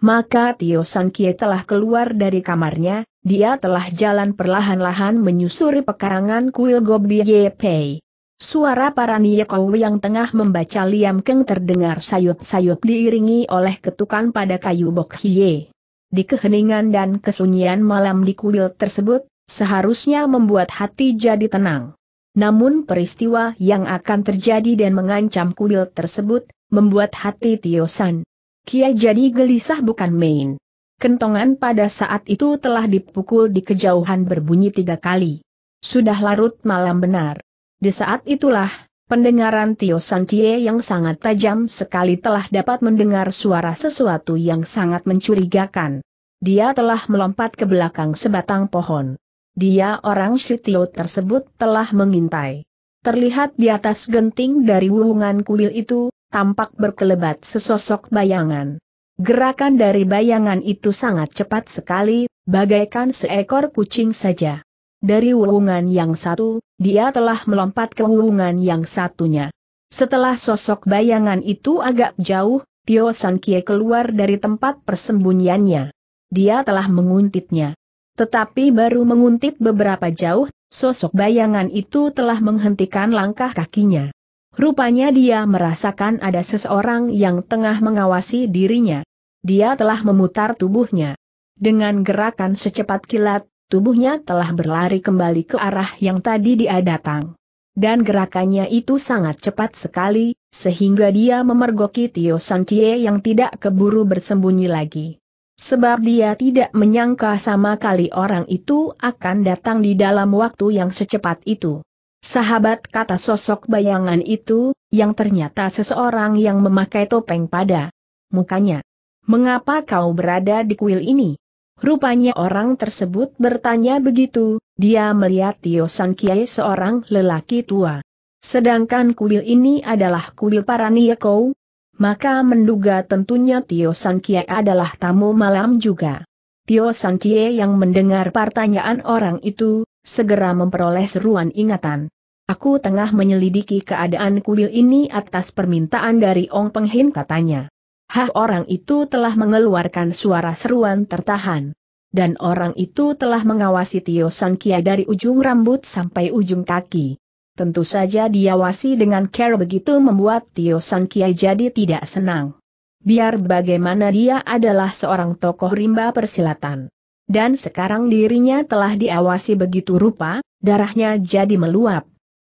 Maka Tio kie telah keluar dari kamarnya, dia telah jalan perlahan-lahan menyusuri pekarangan kuil Gobi Pei. Suara para Niyakou yang tengah membaca Liam Keng terdengar sayup-sayup diiringi oleh ketukan pada kayu bok hie. Di keheningan dan kesunyian malam di kuil tersebut, seharusnya membuat hati jadi tenang. Namun peristiwa yang akan terjadi dan mengancam kuil tersebut, membuat hati Tio San Kia jadi gelisah bukan main. Kentongan pada saat itu telah dipukul di kejauhan berbunyi tiga kali. Sudah larut malam benar. Di saat itulah, pendengaran Tio San yang sangat tajam sekali telah dapat mendengar suara sesuatu yang sangat mencurigakan. Dia telah melompat ke belakang sebatang pohon. Dia orang Sitio tersebut telah mengintai. Terlihat di atas genting dari wuhungan kuil itu, tampak berkelebat sesosok bayangan. Gerakan dari bayangan itu sangat cepat sekali, bagaikan seekor kucing saja. Dari wulungan yang satu, dia telah melompat ke wulungan yang satunya. Setelah sosok bayangan itu agak jauh, Tio San Kie keluar dari tempat persembunyiannya. Dia telah menguntitnya. Tetapi baru menguntit beberapa jauh, sosok bayangan itu telah menghentikan langkah kakinya. Rupanya dia merasakan ada seseorang yang tengah mengawasi dirinya. Dia telah memutar tubuhnya. Dengan gerakan secepat kilat, tubuhnya telah berlari kembali ke arah yang tadi dia datang. Dan gerakannya itu sangat cepat sekali, sehingga dia memergoki Tio Sankie yang tidak keburu bersembunyi lagi. Sebab dia tidak menyangka sama kali orang itu akan datang di dalam waktu yang secepat itu. Sahabat kata sosok bayangan itu, yang ternyata seseorang yang memakai topeng pada mukanya. Mengapa kau berada di kuil ini? Rupanya orang tersebut bertanya begitu, dia melihat Tio San Kiai seorang lelaki tua. Sedangkan kuil ini adalah kuil para Nieko, maka menduga tentunya Tio San Kiai adalah tamu malam juga. Tio San Kiai yang mendengar pertanyaan orang itu, segera memperoleh seruan ingatan. Aku tengah menyelidiki keadaan kuil ini atas permintaan dari Ong Penghin katanya. Hah orang itu telah mengeluarkan suara seruan tertahan. Dan orang itu telah mengawasi Tio San dari ujung rambut sampai ujung kaki. Tentu saja diawasi dengan care begitu membuat Tio San jadi tidak senang. Biar bagaimana dia adalah seorang tokoh rimba persilatan. Dan sekarang dirinya telah diawasi begitu rupa, darahnya jadi meluap.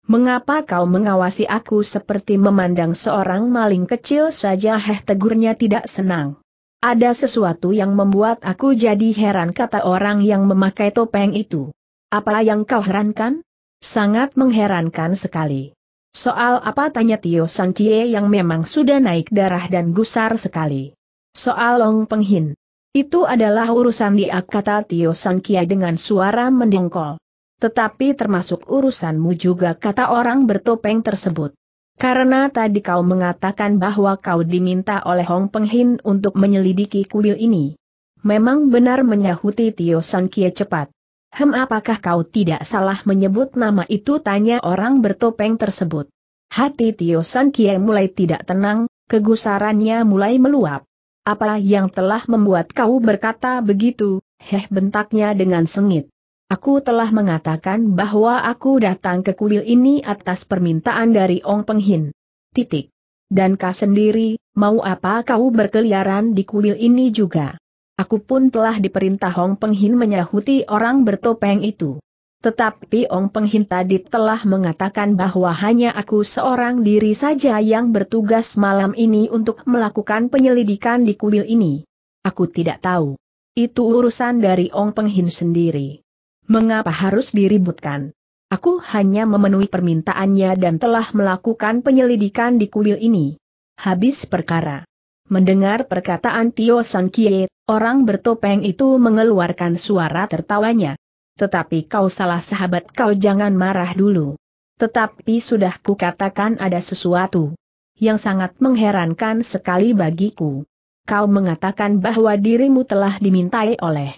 Mengapa kau mengawasi aku seperti memandang seorang maling kecil saja heh tegurnya tidak senang. Ada sesuatu yang membuat aku jadi heran kata orang yang memakai topeng itu. Apa yang kau herankan? Sangat mengherankan sekali. Soal apa tanya Tio Sankie yang memang sudah naik darah dan gusar sekali. Soal Long Penghin. Itu adalah urusan dia kata Tio Sankie dengan suara mendengkol. Tetapi termasuk urusanmu juga kata orang bertopeng tersebut. Karena tadi kau mengatakan bahwa kau diminta oleh Hong Penghin untuk menyelidiki kuil ini. Memang benar menyahuti Tio San Kie cepat. Hem apakah kau tidak salah menyebut nama itu tanya orang bertopeng tersebut. Hati Tio San Kie mulai tidak tenang, kegusarannya mulai meluap. Apa yang telah membuat kau berkata begitu, heh bentaknya dengan sengit. Aku telah mengatakan bahwa aku datang ke kuil ini atas permintaan dari Ong Penghin. Titik. Dan kau sendiri, mau apa kau berkeliaran di kuil ini juga? Aku pun telah diperintah Ong Penghin menyahuti orang bertopeng itu. Tetapi Ong Penghin tadi telah mengatakan bahwa hanya aku seorang diri saja yang bertugas malam ini untuk melakukan penyelidikan di kuil ini. Aku tidak tahu. Itu urusan dari Ong Penghin sendiri. Mengapa harus diributkan? Aku hanya memenuhi permintaannya dan telah melakukan penyelidikan di kuil ini. Habis perkara. Mendengar perkataan Tio San Kie, orang bertopeng itu mengeluarkan suara tertawanya. Tetapi kau salah sahabat kau jangan marah dulu. Tetapi sudah kukatakan ada sesuatu yang sangat mengherankan sekali bagiku. Kau mengatakan bahwa dirimu telah dimintai oleh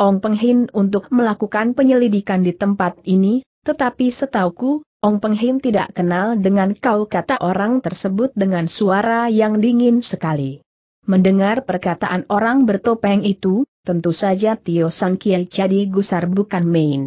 Ong Penghin untuk melakukan penyelidikan di tempat ini, tetapi setauku, Ong Penghin tidak kenal dengan kau kata orang tersebut dengan suara yang dingin sekali. Mendengar perkataan orang bertopeng itu, tentu saja Tio Sang Kiel jadi gusar bukan main.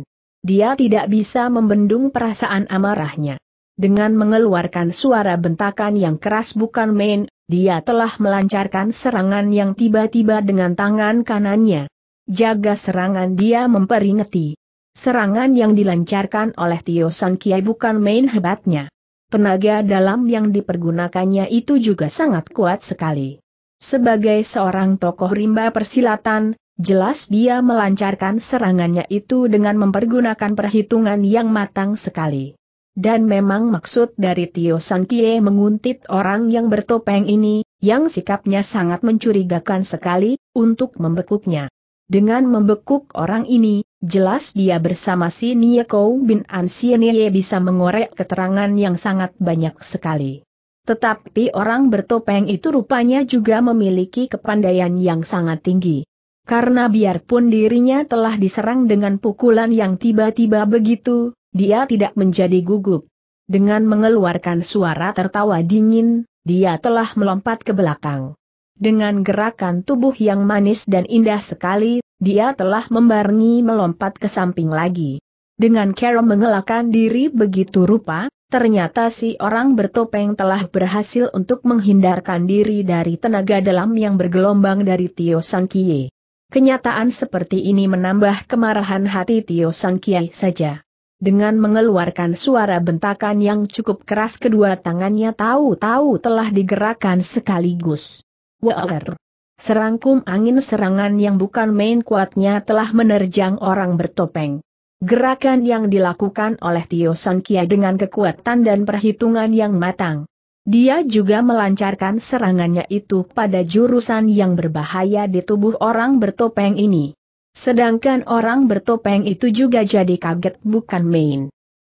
Dia tidak bisa membendung perasaan amarahnya. Dengan mengeluarkan suara bentakan yang keras bukan main, dia telah melancarkan serangan yang tiba-tiba dengan tangan kanannya Jaga serangan dia memperingati. Serangan yang dilancarkan oleh Tio San Kiai bukan main hebatnya. Penaga dalam yang dipergunakannya itu juga sangat kuat sekali. Sebagai seorang tokoh rimba persilatan, jelas dia melancarkan serangannya itu dengan mempergunakan perhitungan yang matang sekali. Dan memang maksud dari Tio San Kie menguntit orang yang bertopeng ini, yang sikapnya sangat mencurigakan sekali, untuk membekuknya. Dengan membekuk orang ini, jelas dia bersama si Nieko bin Ansienye bisa mengorek keterangan yang sangat banyak sekali. Tetapi orang bertopeng itu rupanya juga memiliki kepandaian yang sangat tinggi. Karena biarpun dirinya telah diserang dengan pukulan yang tiba-tiba begitu, dia tidak menjadi gugup. Dengan mengeluarkan suara tertawa dingin, dia telah melompat ke belakang. Dengan gerakan tubuh yang manis dan indah sekali, dia telah membarengi melompat ke samping lagi. Dengan cara mengelakkan diri begitu rupa, ternyata si orang bertopeng telah berhasil untuk menghindarkan diri dari tenaga dalam yang bergelombang dari Tio San Kie. Kenyataan seperti ini menambah kemarahan hati Tio San Kie saja. Dengan mengeluarkan suara bentakan yang cukup keras kedua tangannya tahu-tahu telah digerakkan sekaligus. Waler. Serangkum angin serangan yang bukan main kuatnya telah menerjang orang bertopeng. Gerakan yang dilakukan oleh Tio San Kia dengan kekuatan dan perhitungan yang matang. Dia juga melancarkan serangannya itu pada jurusan yang berbahaya di tubuh orang bertopeng ini. Sedangkan orang bertopeng itu juga jadi kaget bukan main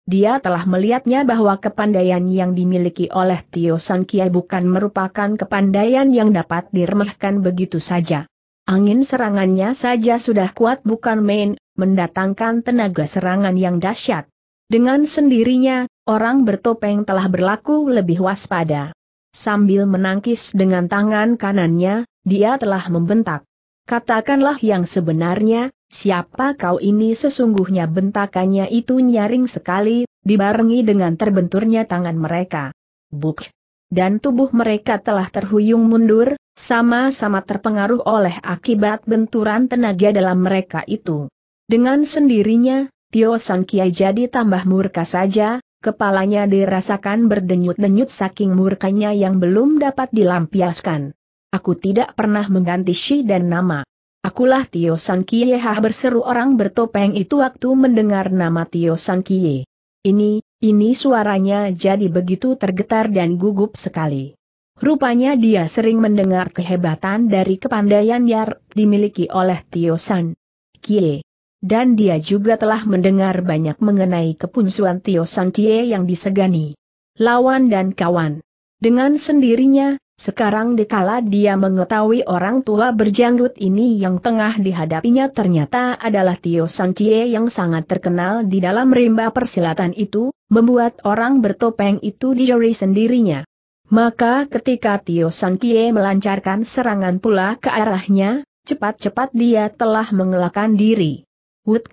dia telah melihatnya bahwa kepandaian yang dimiliki oleh Tio San Kiai bukan merupakan kepandaian yang dapat diremehkan begitu saja. Angin serangannya saja sudah kuat bukan main, mendatangkan tenaga serangan yang dahsyat. Dengan sendirinya, orang bertopeng telah berlaku lebih waspada. Sambil menangkis dengan tangan kanannya, dia telah membentak. Katakanlah yang sebenarnya, Siapa kau ini sesungguhnya bentakannya itu nyaring sekali, dibarengi dengan terbenturnya tangan mereka. Buk! Dan tubuh mereka telah terhuyung mundur, sama-sama terpengaruh oleh akibat benturan tenaga dalam mereka itu. Dengan sendirinya, Tio San Kiai jadi tambah murka saja, kepalanya dirasakan berdenyut-denyut saking murkanya yang belum dapat dilampiaskan. Aku tidak pernah mengganti Shi dan nama. Akulah Tio San Kie Hah berseru orang bertopeng itu waktu mendengar nama Tio San Kie. Ini, ini suaranya jadi begitu tergetar dan gugup sekali. Rupanya dia sering mendengar kehebatan dari kepandaian yang dimiliki oleh Tio San Kie. Dan dia juga telah mendengar banyak mengenai kepunsuan Tio San Kie yang disegani. Lawan dan kawan. Dengan sendirinya, sekarang dikala dia mengetahui orang tua berjanggut ini yang tengah dihadapinya ternyata adalah Tio San yang sangat terkenal di dalam rimba persilatan itu, membuat orang bertopeng itu dijeri sendirinya. Maka ketika Tio San melancarkan serangan pula ke arahnya, cepat-cepat dia telah mengelakkan diri. Wut!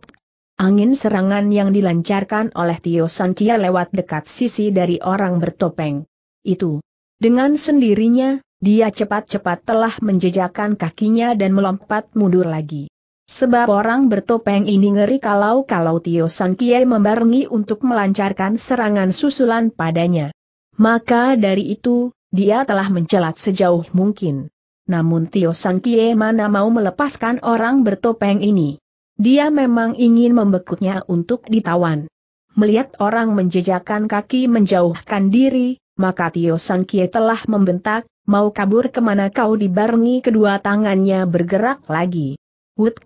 Angin serangan yang dilancarkan oleh Tio San lewat dekat sisi dari orang bertopeng. Itu dengan sendirinya, dia cepat-cepat telah menjejakkan kakinya dan melompat mundur lagi. Sebab orang bertopeng ini ngeri kalau-kalau Tio San Kiai membarengi untuk melancarkan serangan susulan padanya. Maka dari itu, dia telah mencelat sejauh mungkin. Namun Tio San Kiai mana mau melepaskan orang bertopeng ini. Dia memang ingin membekuknya untuk ditawan. Melihat orang menjejakkan kaki menjauhkan diri, maka Tio San Kie telah membentak, mau kabur kemana kau dibarengi kedua tangannya bergerak lagi. Wut,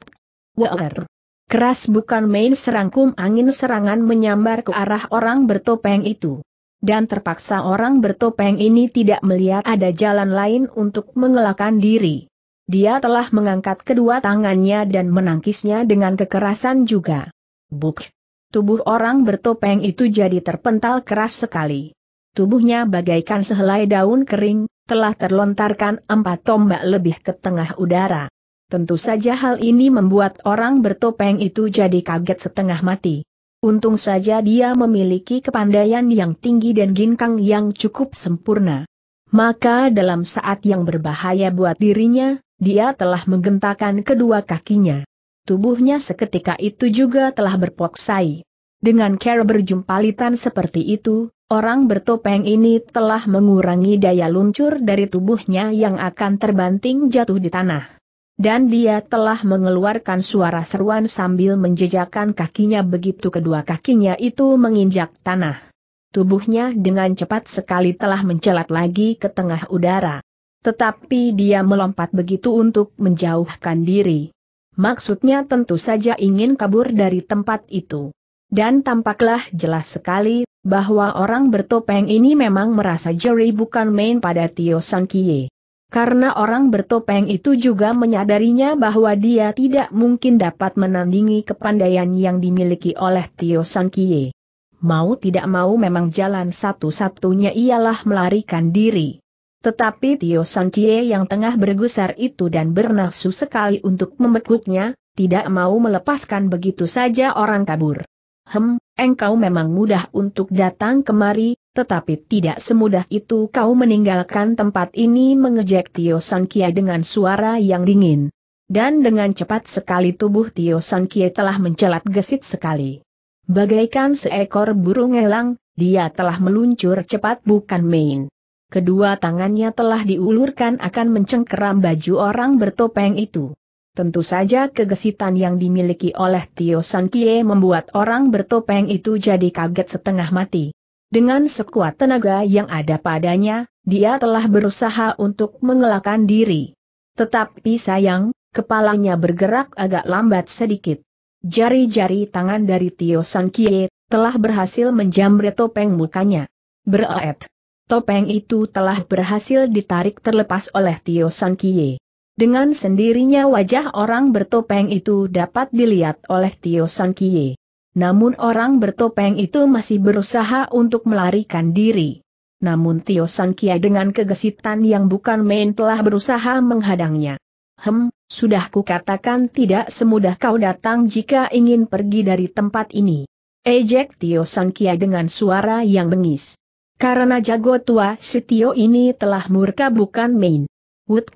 Waer. Keras bukan main serangkum angin serangan menyambar ke arah orang bertopeng itu. Dan terpaksa orang bertopeng ini tidak melihat ada jalan lain untuk mengelakkan diri. Dia telah mengangkat kedua tangannya dan menangkisnya dengan kekerasan juga. Buk! Tubuh orang bertopeng itu jadi terpental keras sekali. Tubuhnya bagaikan sehelai daun kering, telah terlontarkan empat tombak lebih ke tengah udara. Tentu saja hal ini membuat orang bertopeng itu jadi kaget setengah mati. Untung saja dia memiliki kepandaian yang tinggi dan ginkang yang cukup sempurna. Maka dalam saat yang berbahaya buat dirinya, dia telah menggentakan kedua kakinya. Tubuhnya seketika itu juga telah berpoksai. Dengan cara berjumpalitan seperti itu, orang bertopeng ini telah mengurangi daya luncur dari tubuhnya yang akan terbanting jatuh di tanah. Dan dia telah mengeluarkan suara seruan sambil menjejakkan kakinya begitu kedua kakinya itu menginjak tanah. Tubuhnya dengan cepat sekali telah mencelat lagi ke tengah udara. Tetapi dia melompat begitu untuk menjauhkan diri. Maksudnya tentu saja ingin kabur dari tempat itu. Dan tampaklah jelas sekali, bahwa orang bertopeng ini memang merasa jeri bukan main pada Tio San Kie. Karena orang bertopeng itu juga menyadarinya bahwa dia tidak mungkin dapat menandingi kepandaian yang dimiliki oleh Tio San Kie. Mau tidak mau memang jalan satu-satunya ialah melarikan diri. Tetapi Tio San Kie yang tengah bergusar itu dan bernafsu sekali untuk membekuknya, tidak mau melepaskan begitu saja orang kabur. Hem, engkau memang mudah untuk datang kemari, tetapi tidak semudah itu kau meninggalkan tempat ini mengejek Tio San dengan suara yang dingin. Dan dengan cepat sekali tubuh Tio San telah mencelat gesit sekali. Bagaikan seekor burung elang, dia telah meluncur cepat bukan main. Kedua tangannya telah diulurkan akan mencengkeram baju orang bertopeng itu. Tentu saja kegesitan yang dimiliki oleh Tio San Kie membuat orang bertopeng itu jadi kaget setengah mati. Dengan sekuat tenaga yang ada padanya, dia telah berusaha untuk mengelakkan diri. Tetapi sayang, kepalanya bergerak agak lambat sedikit. Jari-jari tangan dari Tio San Kie telah berhasil menjamret topeng mukanya. Beret. Topeng itu telah berhasil ditarik terlepas oleh Tio San Kie. Dengan sendirinya wajah orang bertopeng itu dapat dilihat oleh Tio San Kie. Namun orang bertopeng itu masih berusaha untuk melarikan diri. Namun Tio San Kie dengan kegesitan yang bukan main telah berusaha menghadangnya. Hem, sudah kukatakan tidak semudah kau datang jika ingin pergi dari tempat ini. Ejek Tio San Kie dengan suara yang bengis. Karena jago tua si Tio ini telah murka bukan main. Wut,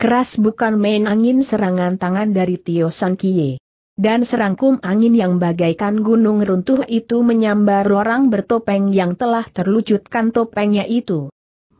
Keras bukan main angin serangan tangan dari Tio San Kie. Dan serangkum angin yang bagaikan gunung runtuh itu menyambar orang bertopeng yang telah terlucutkan topengnya itu.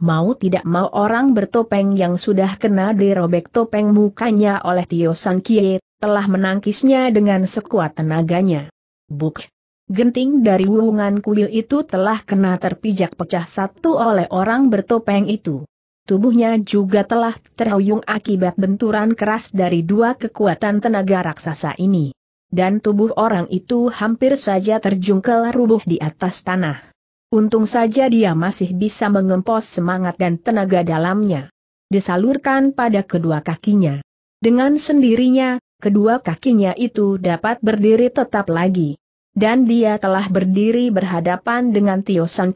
Mau tidak mau orang bertopeng yang sudah kena dirobek topeng mukanya oleh Tio San Kie, telah menangkisnya dengan sekuat tenaganya. Buk! Genting dari wungan kuil itu telah kena terpijak pecah satu oleh orang bertopeng itu. Tubuhnya juga telah terhuyung akibat benturan keras dari dua kekuatan tenaga raksasa ini. Dan tubuh orang itu hampir saja terjungkel rubuh di atas tanah. Untung saja dia masih bisa mengempos semangat dan tenaga dalamnya. Disalurkan pada kedua kakinya. Dengan sendirinya, kedua kakinya itu dapat berdiri tetap lagi. Dan dia telah berdiri berhadapan dengan Tio San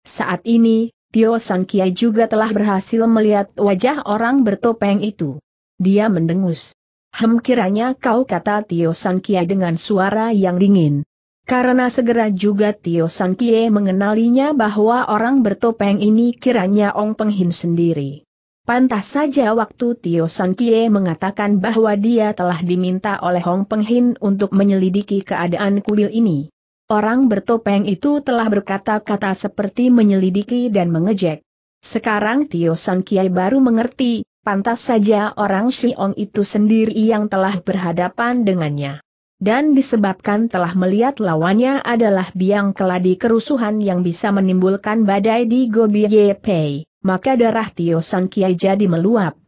Saat ini, Tio Sang Kiai juga telah berhasil melihat wajah orang bertopeng itu. Dia mendengus. Hem kiranya kau kata Tio Sang Kiai dengan suara yang dingin. Karena segera juga Tio Sang Kiai mengenalinya bahwa orang bertopeng ini kiranya Ong Penghin sendiri. Pantas saja waktu Tio San Kie mengatakan bahwa dia telah diminta oleh Hong Penghin untuk menyelidiki keadaan kuil ini. Orang bertopeng itu telah berkata-kata seperti menyelidiki dan mengejek. Sekarang Tio San Kiai baru mengerti, pantas saja orang Siong itu sendiri yang telah berhadapan dengannya. Dan disebabkan telah melihat lawannya adalah biang keladi kerusuhan yang bisa menimbulkan badai di Gobi Yepei, maka darah Tio San Kiai jadi meluap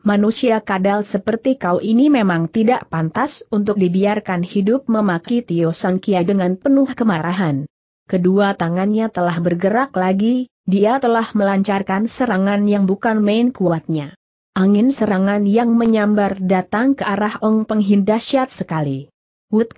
manusia kadal seperti kau ini memang tidak pantas untuk dibiarkan hidup memaki Tio Sangkia dengan penuh kemarahan. Kedua tangannya telah bergerak lagi, dia telah melancarkan serangan yang bukan main kuatnya. Angin serangan yang menyambar datang ke arah Ong Penghing dahsyat sekali. Wut,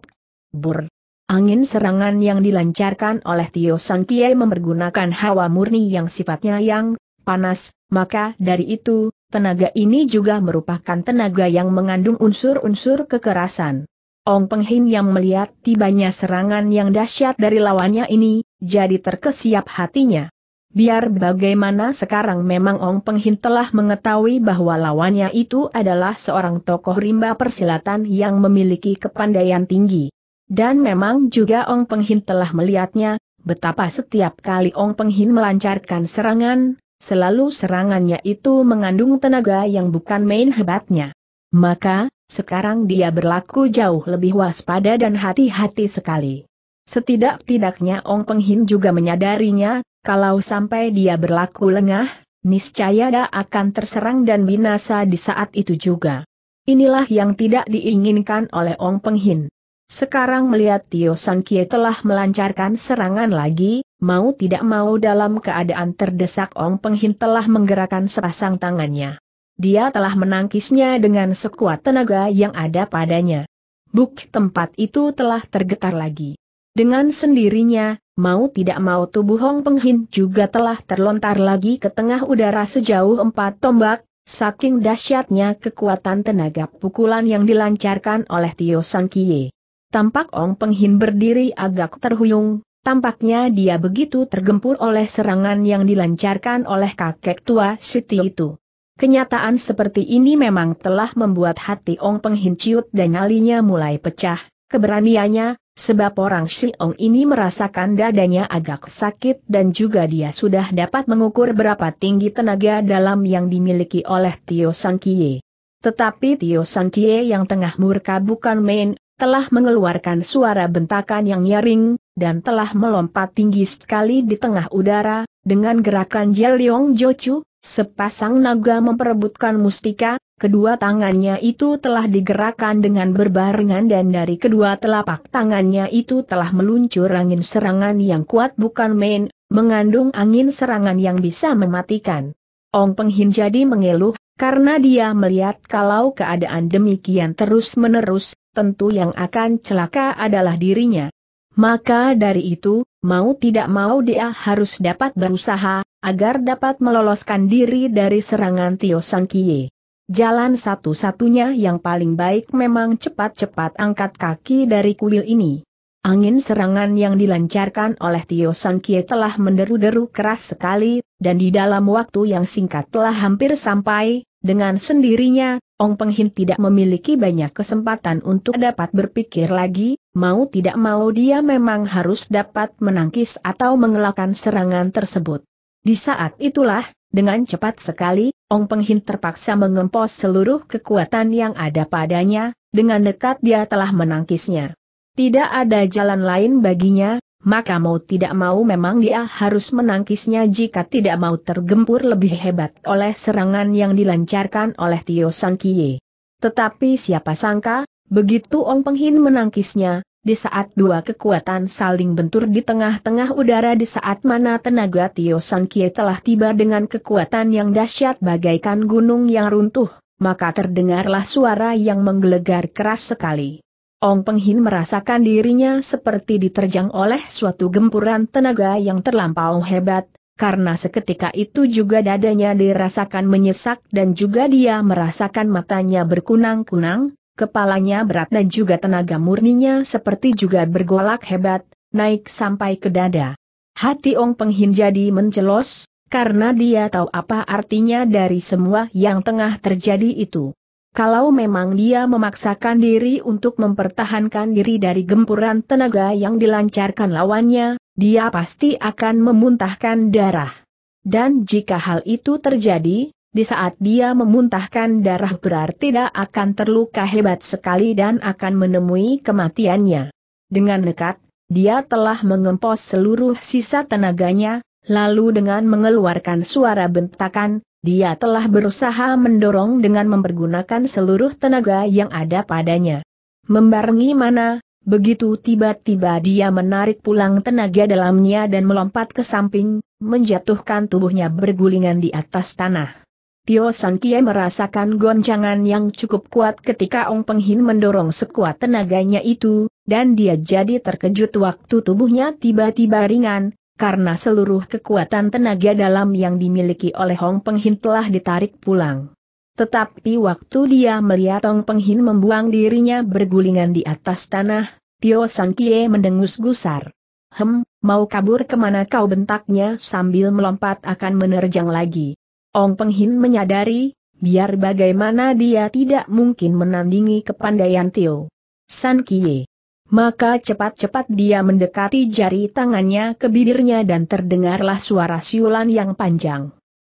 bur. Angin serangan yang dilancarkan oleh Tio memergunakan mempergunakan hawa murni yang sifatnya yang panas, maka dari itu, Tenaga ini juga merupakan tenaga yang mengandung unsur-unsur kekerasan. Ong Penghin yang melihat tibanya serangan yang dahsyat dari lawannya ini, jadi terkesiap hatinya. Biar bagaimana sekarang memang Ong Penghin telah mengetahui bahwa lawannya itu adalah seorang tokoh rimba persilatan yang memiliki kepandaian tinggi. Dan memang juga Ong Penghin telah melihatnya, betapa setiap kali Ong Penghin melancarkan serangan, selalu serangannya itu mengandung tenaga yang bukan main hebatnya. Maka, sekarang dia berlaku jauh lebih waspada dan hati-hati sekali. Setidak-tidaknya Ong Peng Hin juga menyadarinya, kalau sampai dia berlaku lengah, niscaya dia akan terserang dan binasa di saat itu juga. Inilah yang tidak diinginkan oleh Ong Peng Hin. Sekarang melihat Tio San Kie telah melancarkan serangan lagi, Mau tidak mau dalam keadaan terdesak Ong Penghin telah menggerakkan sepasang tangannya. Dia telah menangkisnya dengan sekuat tenaga yang ada padanya. Buk tempat itu telah tergetar lagi. Dengan sendirinya, mau tidak mau tubuh Hong Penghin juga telah terlontar lagi ke tengah udara sejauh empat tombak, saking dahsyatnya kekuatan tenaga pukulan yang dilancarkan oleh Tio Sang Kie. Tampak Ong Penghin berdiri agak terhuyung, Tampaknya dia begitu tergempur oleh serangan yang dilancarkan oleh kakek tua Siti itu. Kenyataan seperti ini memang telah membuat hati Ong Penghinciut dan nyalinya mulai pecah, keberaniannya, sebab orang Ong ini merasakan dadanya agak sakit dan juga dia sudah dapat mengukur berapa tinggi tenaga dalam yang dimiliki oleh Tio San Kie. Tetapi Tio San Kie yang tengah murka bukan main, telah mengeluarkan suara bentakan yang nyaring, dan telah melompat tinggi sekali di tengah udara, dengan gerakan Jeliong Jochu, sepasang naga memperebutkan mustika, kedua tangannya itu telah digerakkan dengan berbarengan dan dari kedua telapak tangannya itu telah meluncur angin serangan yang kuat bukan main, mengandung angin serangan yang bisa mematikan. Ong Penghin jadi mengeluh, karena dia melihat kalau keadaan demikian terus-menerus, tentu yang akan celaka adalah dirinya. Maka dari itu, mau tidak mau dia harus dapat berusaha, agar dapat meloloskan diri dari serangan Tio San Kie. Jalan satu-satunya yang paling baik memang cepat-cepat angkat kaki dari kuil ini. Angin serangan yang dilancarkan oleh Tio San Kie telah menderu-deru keras sekali, dan di dalam waktu yang singkat telah hampir sampai, dengan sendirinya, Ong Penghin tidak memiliki banyak kesempatan untuk dapat berpikir lagi, mau tidak mau dia memang harus dapat menangkis atau mengelakkan serangan tersebut. Di saat itulah, dengan cepat sekali, Ong Penghin terpaksa mengempos seluruh kekuatan yang ada padanya, dengan dekat dia telah menangkisnya. Tidak ada jalan lain baginya, maka mau tidak mau memang dia harus menangkisnya jika tidak mau tergempur lebih hebat oleh serangan yang dilancarkan oleh Tio San Kie. Tetapi siapa sangka, begitu Ong Penghin menangkisnya, di saat dua kekuatan saling bentur di tengah-tengah udara di saat mana tenaga Tio San Kie telah tiba dengan kekuatan yang dahsyat bagaikan gunung yang runtuh, maka terdengarlah suara yang menggelegar keras sekali. Ong Penghin merasakan dirinya seperti diterjang oleh suatu gempuran tenaga yang terlampau hebat, karena seketika itu juga dadanya dirasakan menyesak dan juga dia merasakan matanya berkunang-kunang, kepalanya berat dan juga tenaga murninya seperti juga bergolak hebat, naik sampai ke dada. Hati Ong Penghin jadi mencelos, karena dia tahu apa artinya dari semua yang tengah terjadi itu. Kalau memang dia memaksakan diri untuk mempertahankan diri dari gempuran tenaga yang dilancarkan lawannya, dia pasti akan memuntahkan darah. Dan jika hal itu terjadi, di saat dia memuntahkan darah berarti tidak akan terluka hebat sekali dan akan menemui kematiannya. Dengan nekat, dia telah mengempos seluruh sisa tenaganya, lalu dengan mengeluarkan suara bentakan, dia telah berusaha mendorong dengan mempergunakan seluruh tenaga yang ada padanya. Membarengi mana, begitu tiba-tiba dia menarik pulang tenaga dalamnya dan melompat ke samping, menjatuhkan tubuhnya bergulingan di atas tanah. Tio San Kie merasakan goncangan yang cukup kuat ketika Ong Peng Hin mendorong sekuat tenaganya itu, dan dia jadi terkejut waktu tubuhnya tiba-tiba ringan, karena seluruh kekuatan tenaga dalam yang dimiliki oleh Hong Penghin telah ditarik pulang. Tetapi waktu dia melihat Hong Penghin membuang dirinya bergulingan di atas tanah, Tio San Kie mendengus gusar. Hem, mau kabur kemana kau bentaknya sambil melompat akan menerjang lagi. Ong Penghin menyadari, biar bagaimana dia tidak mungkin menandingi kepandaian Tio. San Kie. Maka cepat-cepat dia mendekati jari tangannya ke bibirnya dan terdengarlah suara siulan yang panjang.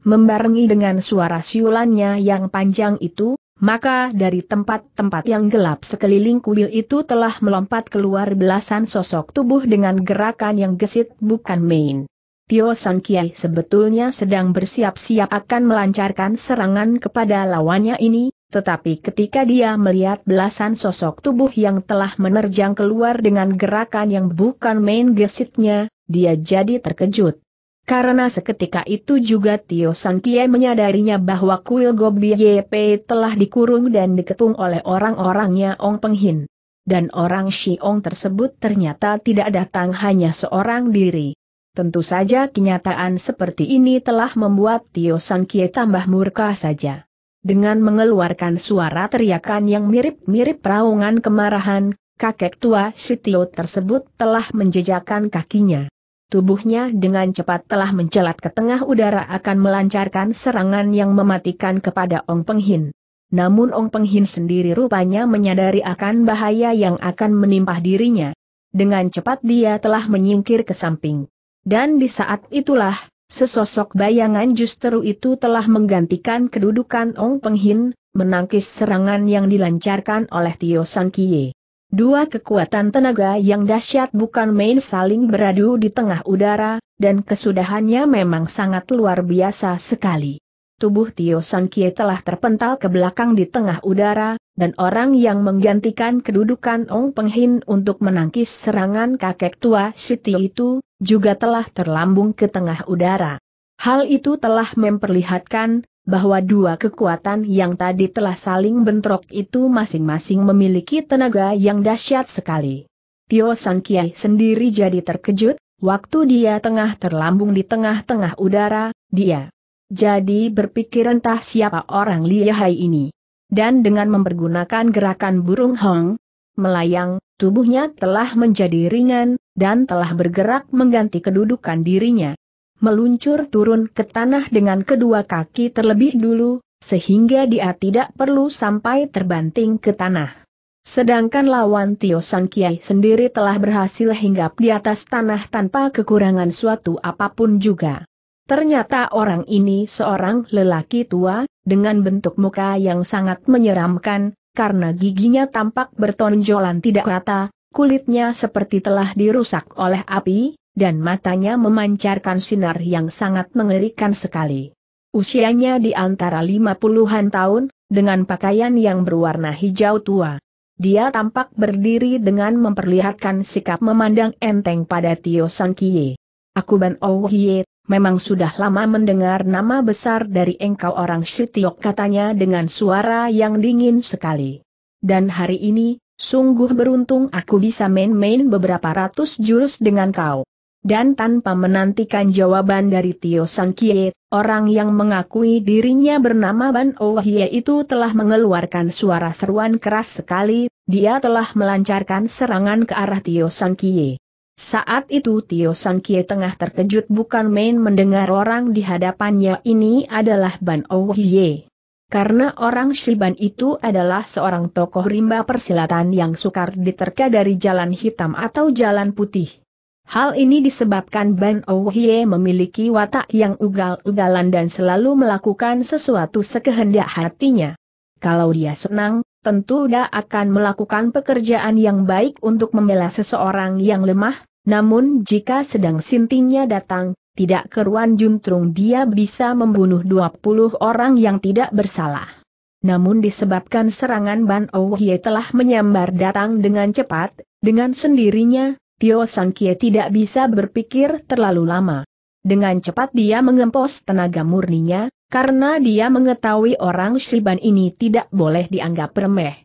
Membarengi dengan suara siulannya yang panjang itu, maka dari tempat-tempat yang gelap sekeliling kuil itu telah melompat keluar belasan sosok tubuh dengan gerakan yang gesit bukan main. Tio San Kiai sebetulnya sedang bersiap-siap akan melancarkan serangan kepada lawannya ini, tetapi ketika dia melihat belasan sosok tubuh yang telah menerjang keluar dengan gerakan yang bukan main gesitnya, dia jadi terkejut. Karena seketika itu juga Tio Santie menyadarinya bahwa kuil Gobi YP telah dikurung dan diketung oleh orang-orangnya Ong Penghin. Dan orang Ong tersebut ternyata tidak datang hanya seorang diri. Tentu saja kenyataan seperti ini telah membuat Tio Sankie tambah murka saja. Dengan mengeluarkan suara teriakan yang mirip-mirip raungan kemarahan, kakek tua Sitio tersebut telah menjejakkan kakinya. Tubuhnya dengan cepat telah mencelat ke tengah udara akan melancarkan serangan yang mematikan kepada Ong Penghin. Namun Ong Penghin sendiri rupanya menyadari akan bahaya yang akan menimpa dirinya. Dengan cepat dia telah menyingkir ke samping. Dan di saat itulah, Sesosok bayangan justru itu telah menggantikan kedudukan Ong Peng Penghin, menangkis serangan yang dilancarkan oleh Tio San Kie. Dua kekuatan tenaga yang dahsyat bukan main saling beradu di tengah udara, dan kesudahannya memang sangat luar biasa sekali tubuh Tio San Kie telah terpental ke belakang di tengah udara, dan orang yang menggantikan kedudukan Ong Peng Hin untuk menangkis serangan kakek tua Siti itu, juga telah terlambung ke tengah udara. Hal itu telah memperlihatkan bahwa dua kekuatan yang tadi telah saling bentrok itu masing-masing memiliki tenaga yang dahsyat sekali. Tio San Kie sendiri jadi terkejut, waktu dia tengah terlambung di tengah-tengah udara, dia jadi berpikir entah siapa orang lihai ini. Dan dengan mempergunakan gerakan burung hong, melayang, tubuhnya telah menjadi ringan, dan telah bergerak mengganti kedudukan dirinya. Meluncur turun ke tanah dengan kedua kaki terlebih dulu, sehingga dia tidak perlu sampai terbanting ke tanah. Sedangkan lawan Tio San Kiai sendiri telah berhasil hinggap di atas tanah tanpa kekurangan suatu apapun juga. Ternyata orang ini seorang lelaki tua, dengan bentuk muka yang sangat menyeramkan, karena giginya tampak bertonjolan tidak rata, kulitnya seperti telah dirusak oleh api, dan matanya memancarkan sinar yang sangat mengerikan sekali. Usianya di antara lima puluhan tahun, dengan pakaian yang berwarna hijau tua. Dia tampak berdiri dengan memperlihatkan sikap memandang enteng pada Tio San Aku Ban Oh memang sudah lama mendengar nama besar dari engkau orang Sitiok katanya dengan suara yang dingin sekali. Dan hari ini, sungguh beruntung aku bisa main-main beberapa ratus jurus dengan kau. Dan tanpa menantikan jawaban dari Tio Sangkie, orang yang mengakui dirinya bernama Ban Oh itu telah mengeluarkan suara seruan keras sekali, dia telah melancarkan serangan ke arah Tio Sangkie. Saat itu Tio San Kie tengah terkejut bukan main mendengar orang di hadapannya ini adalah Ban Oh Karena orang Shiban itu adalah seorang tokoh rimba persilatan yang sukar diterka dari jalan hitam atau jalan putih. Hal ini disebabkan Ban Oh memiliki watak yang ugal-ugalan dan selalu melakukan sesuatu sekehendak hatinya. Kalau dia senang, tentu dia akan melakukan pekerjaan yang baik untuk membela seseorang yang lemah, namun jika sedang sintingnya datang, tidak keruan juntrung dia bisa membunuh 20 orang yang tidak bersalah. Namun disebabkan serangan Ban Ouhye oh telah menyambar datang dengan cepat, dengan sendirinya, Tio Sang tidak bisa berpikir terlalu lama. Dengan cepat dia mengempos tenaga murninya, karena dia mengetahui orang Shiban ini tidak boleh dianggap remeh.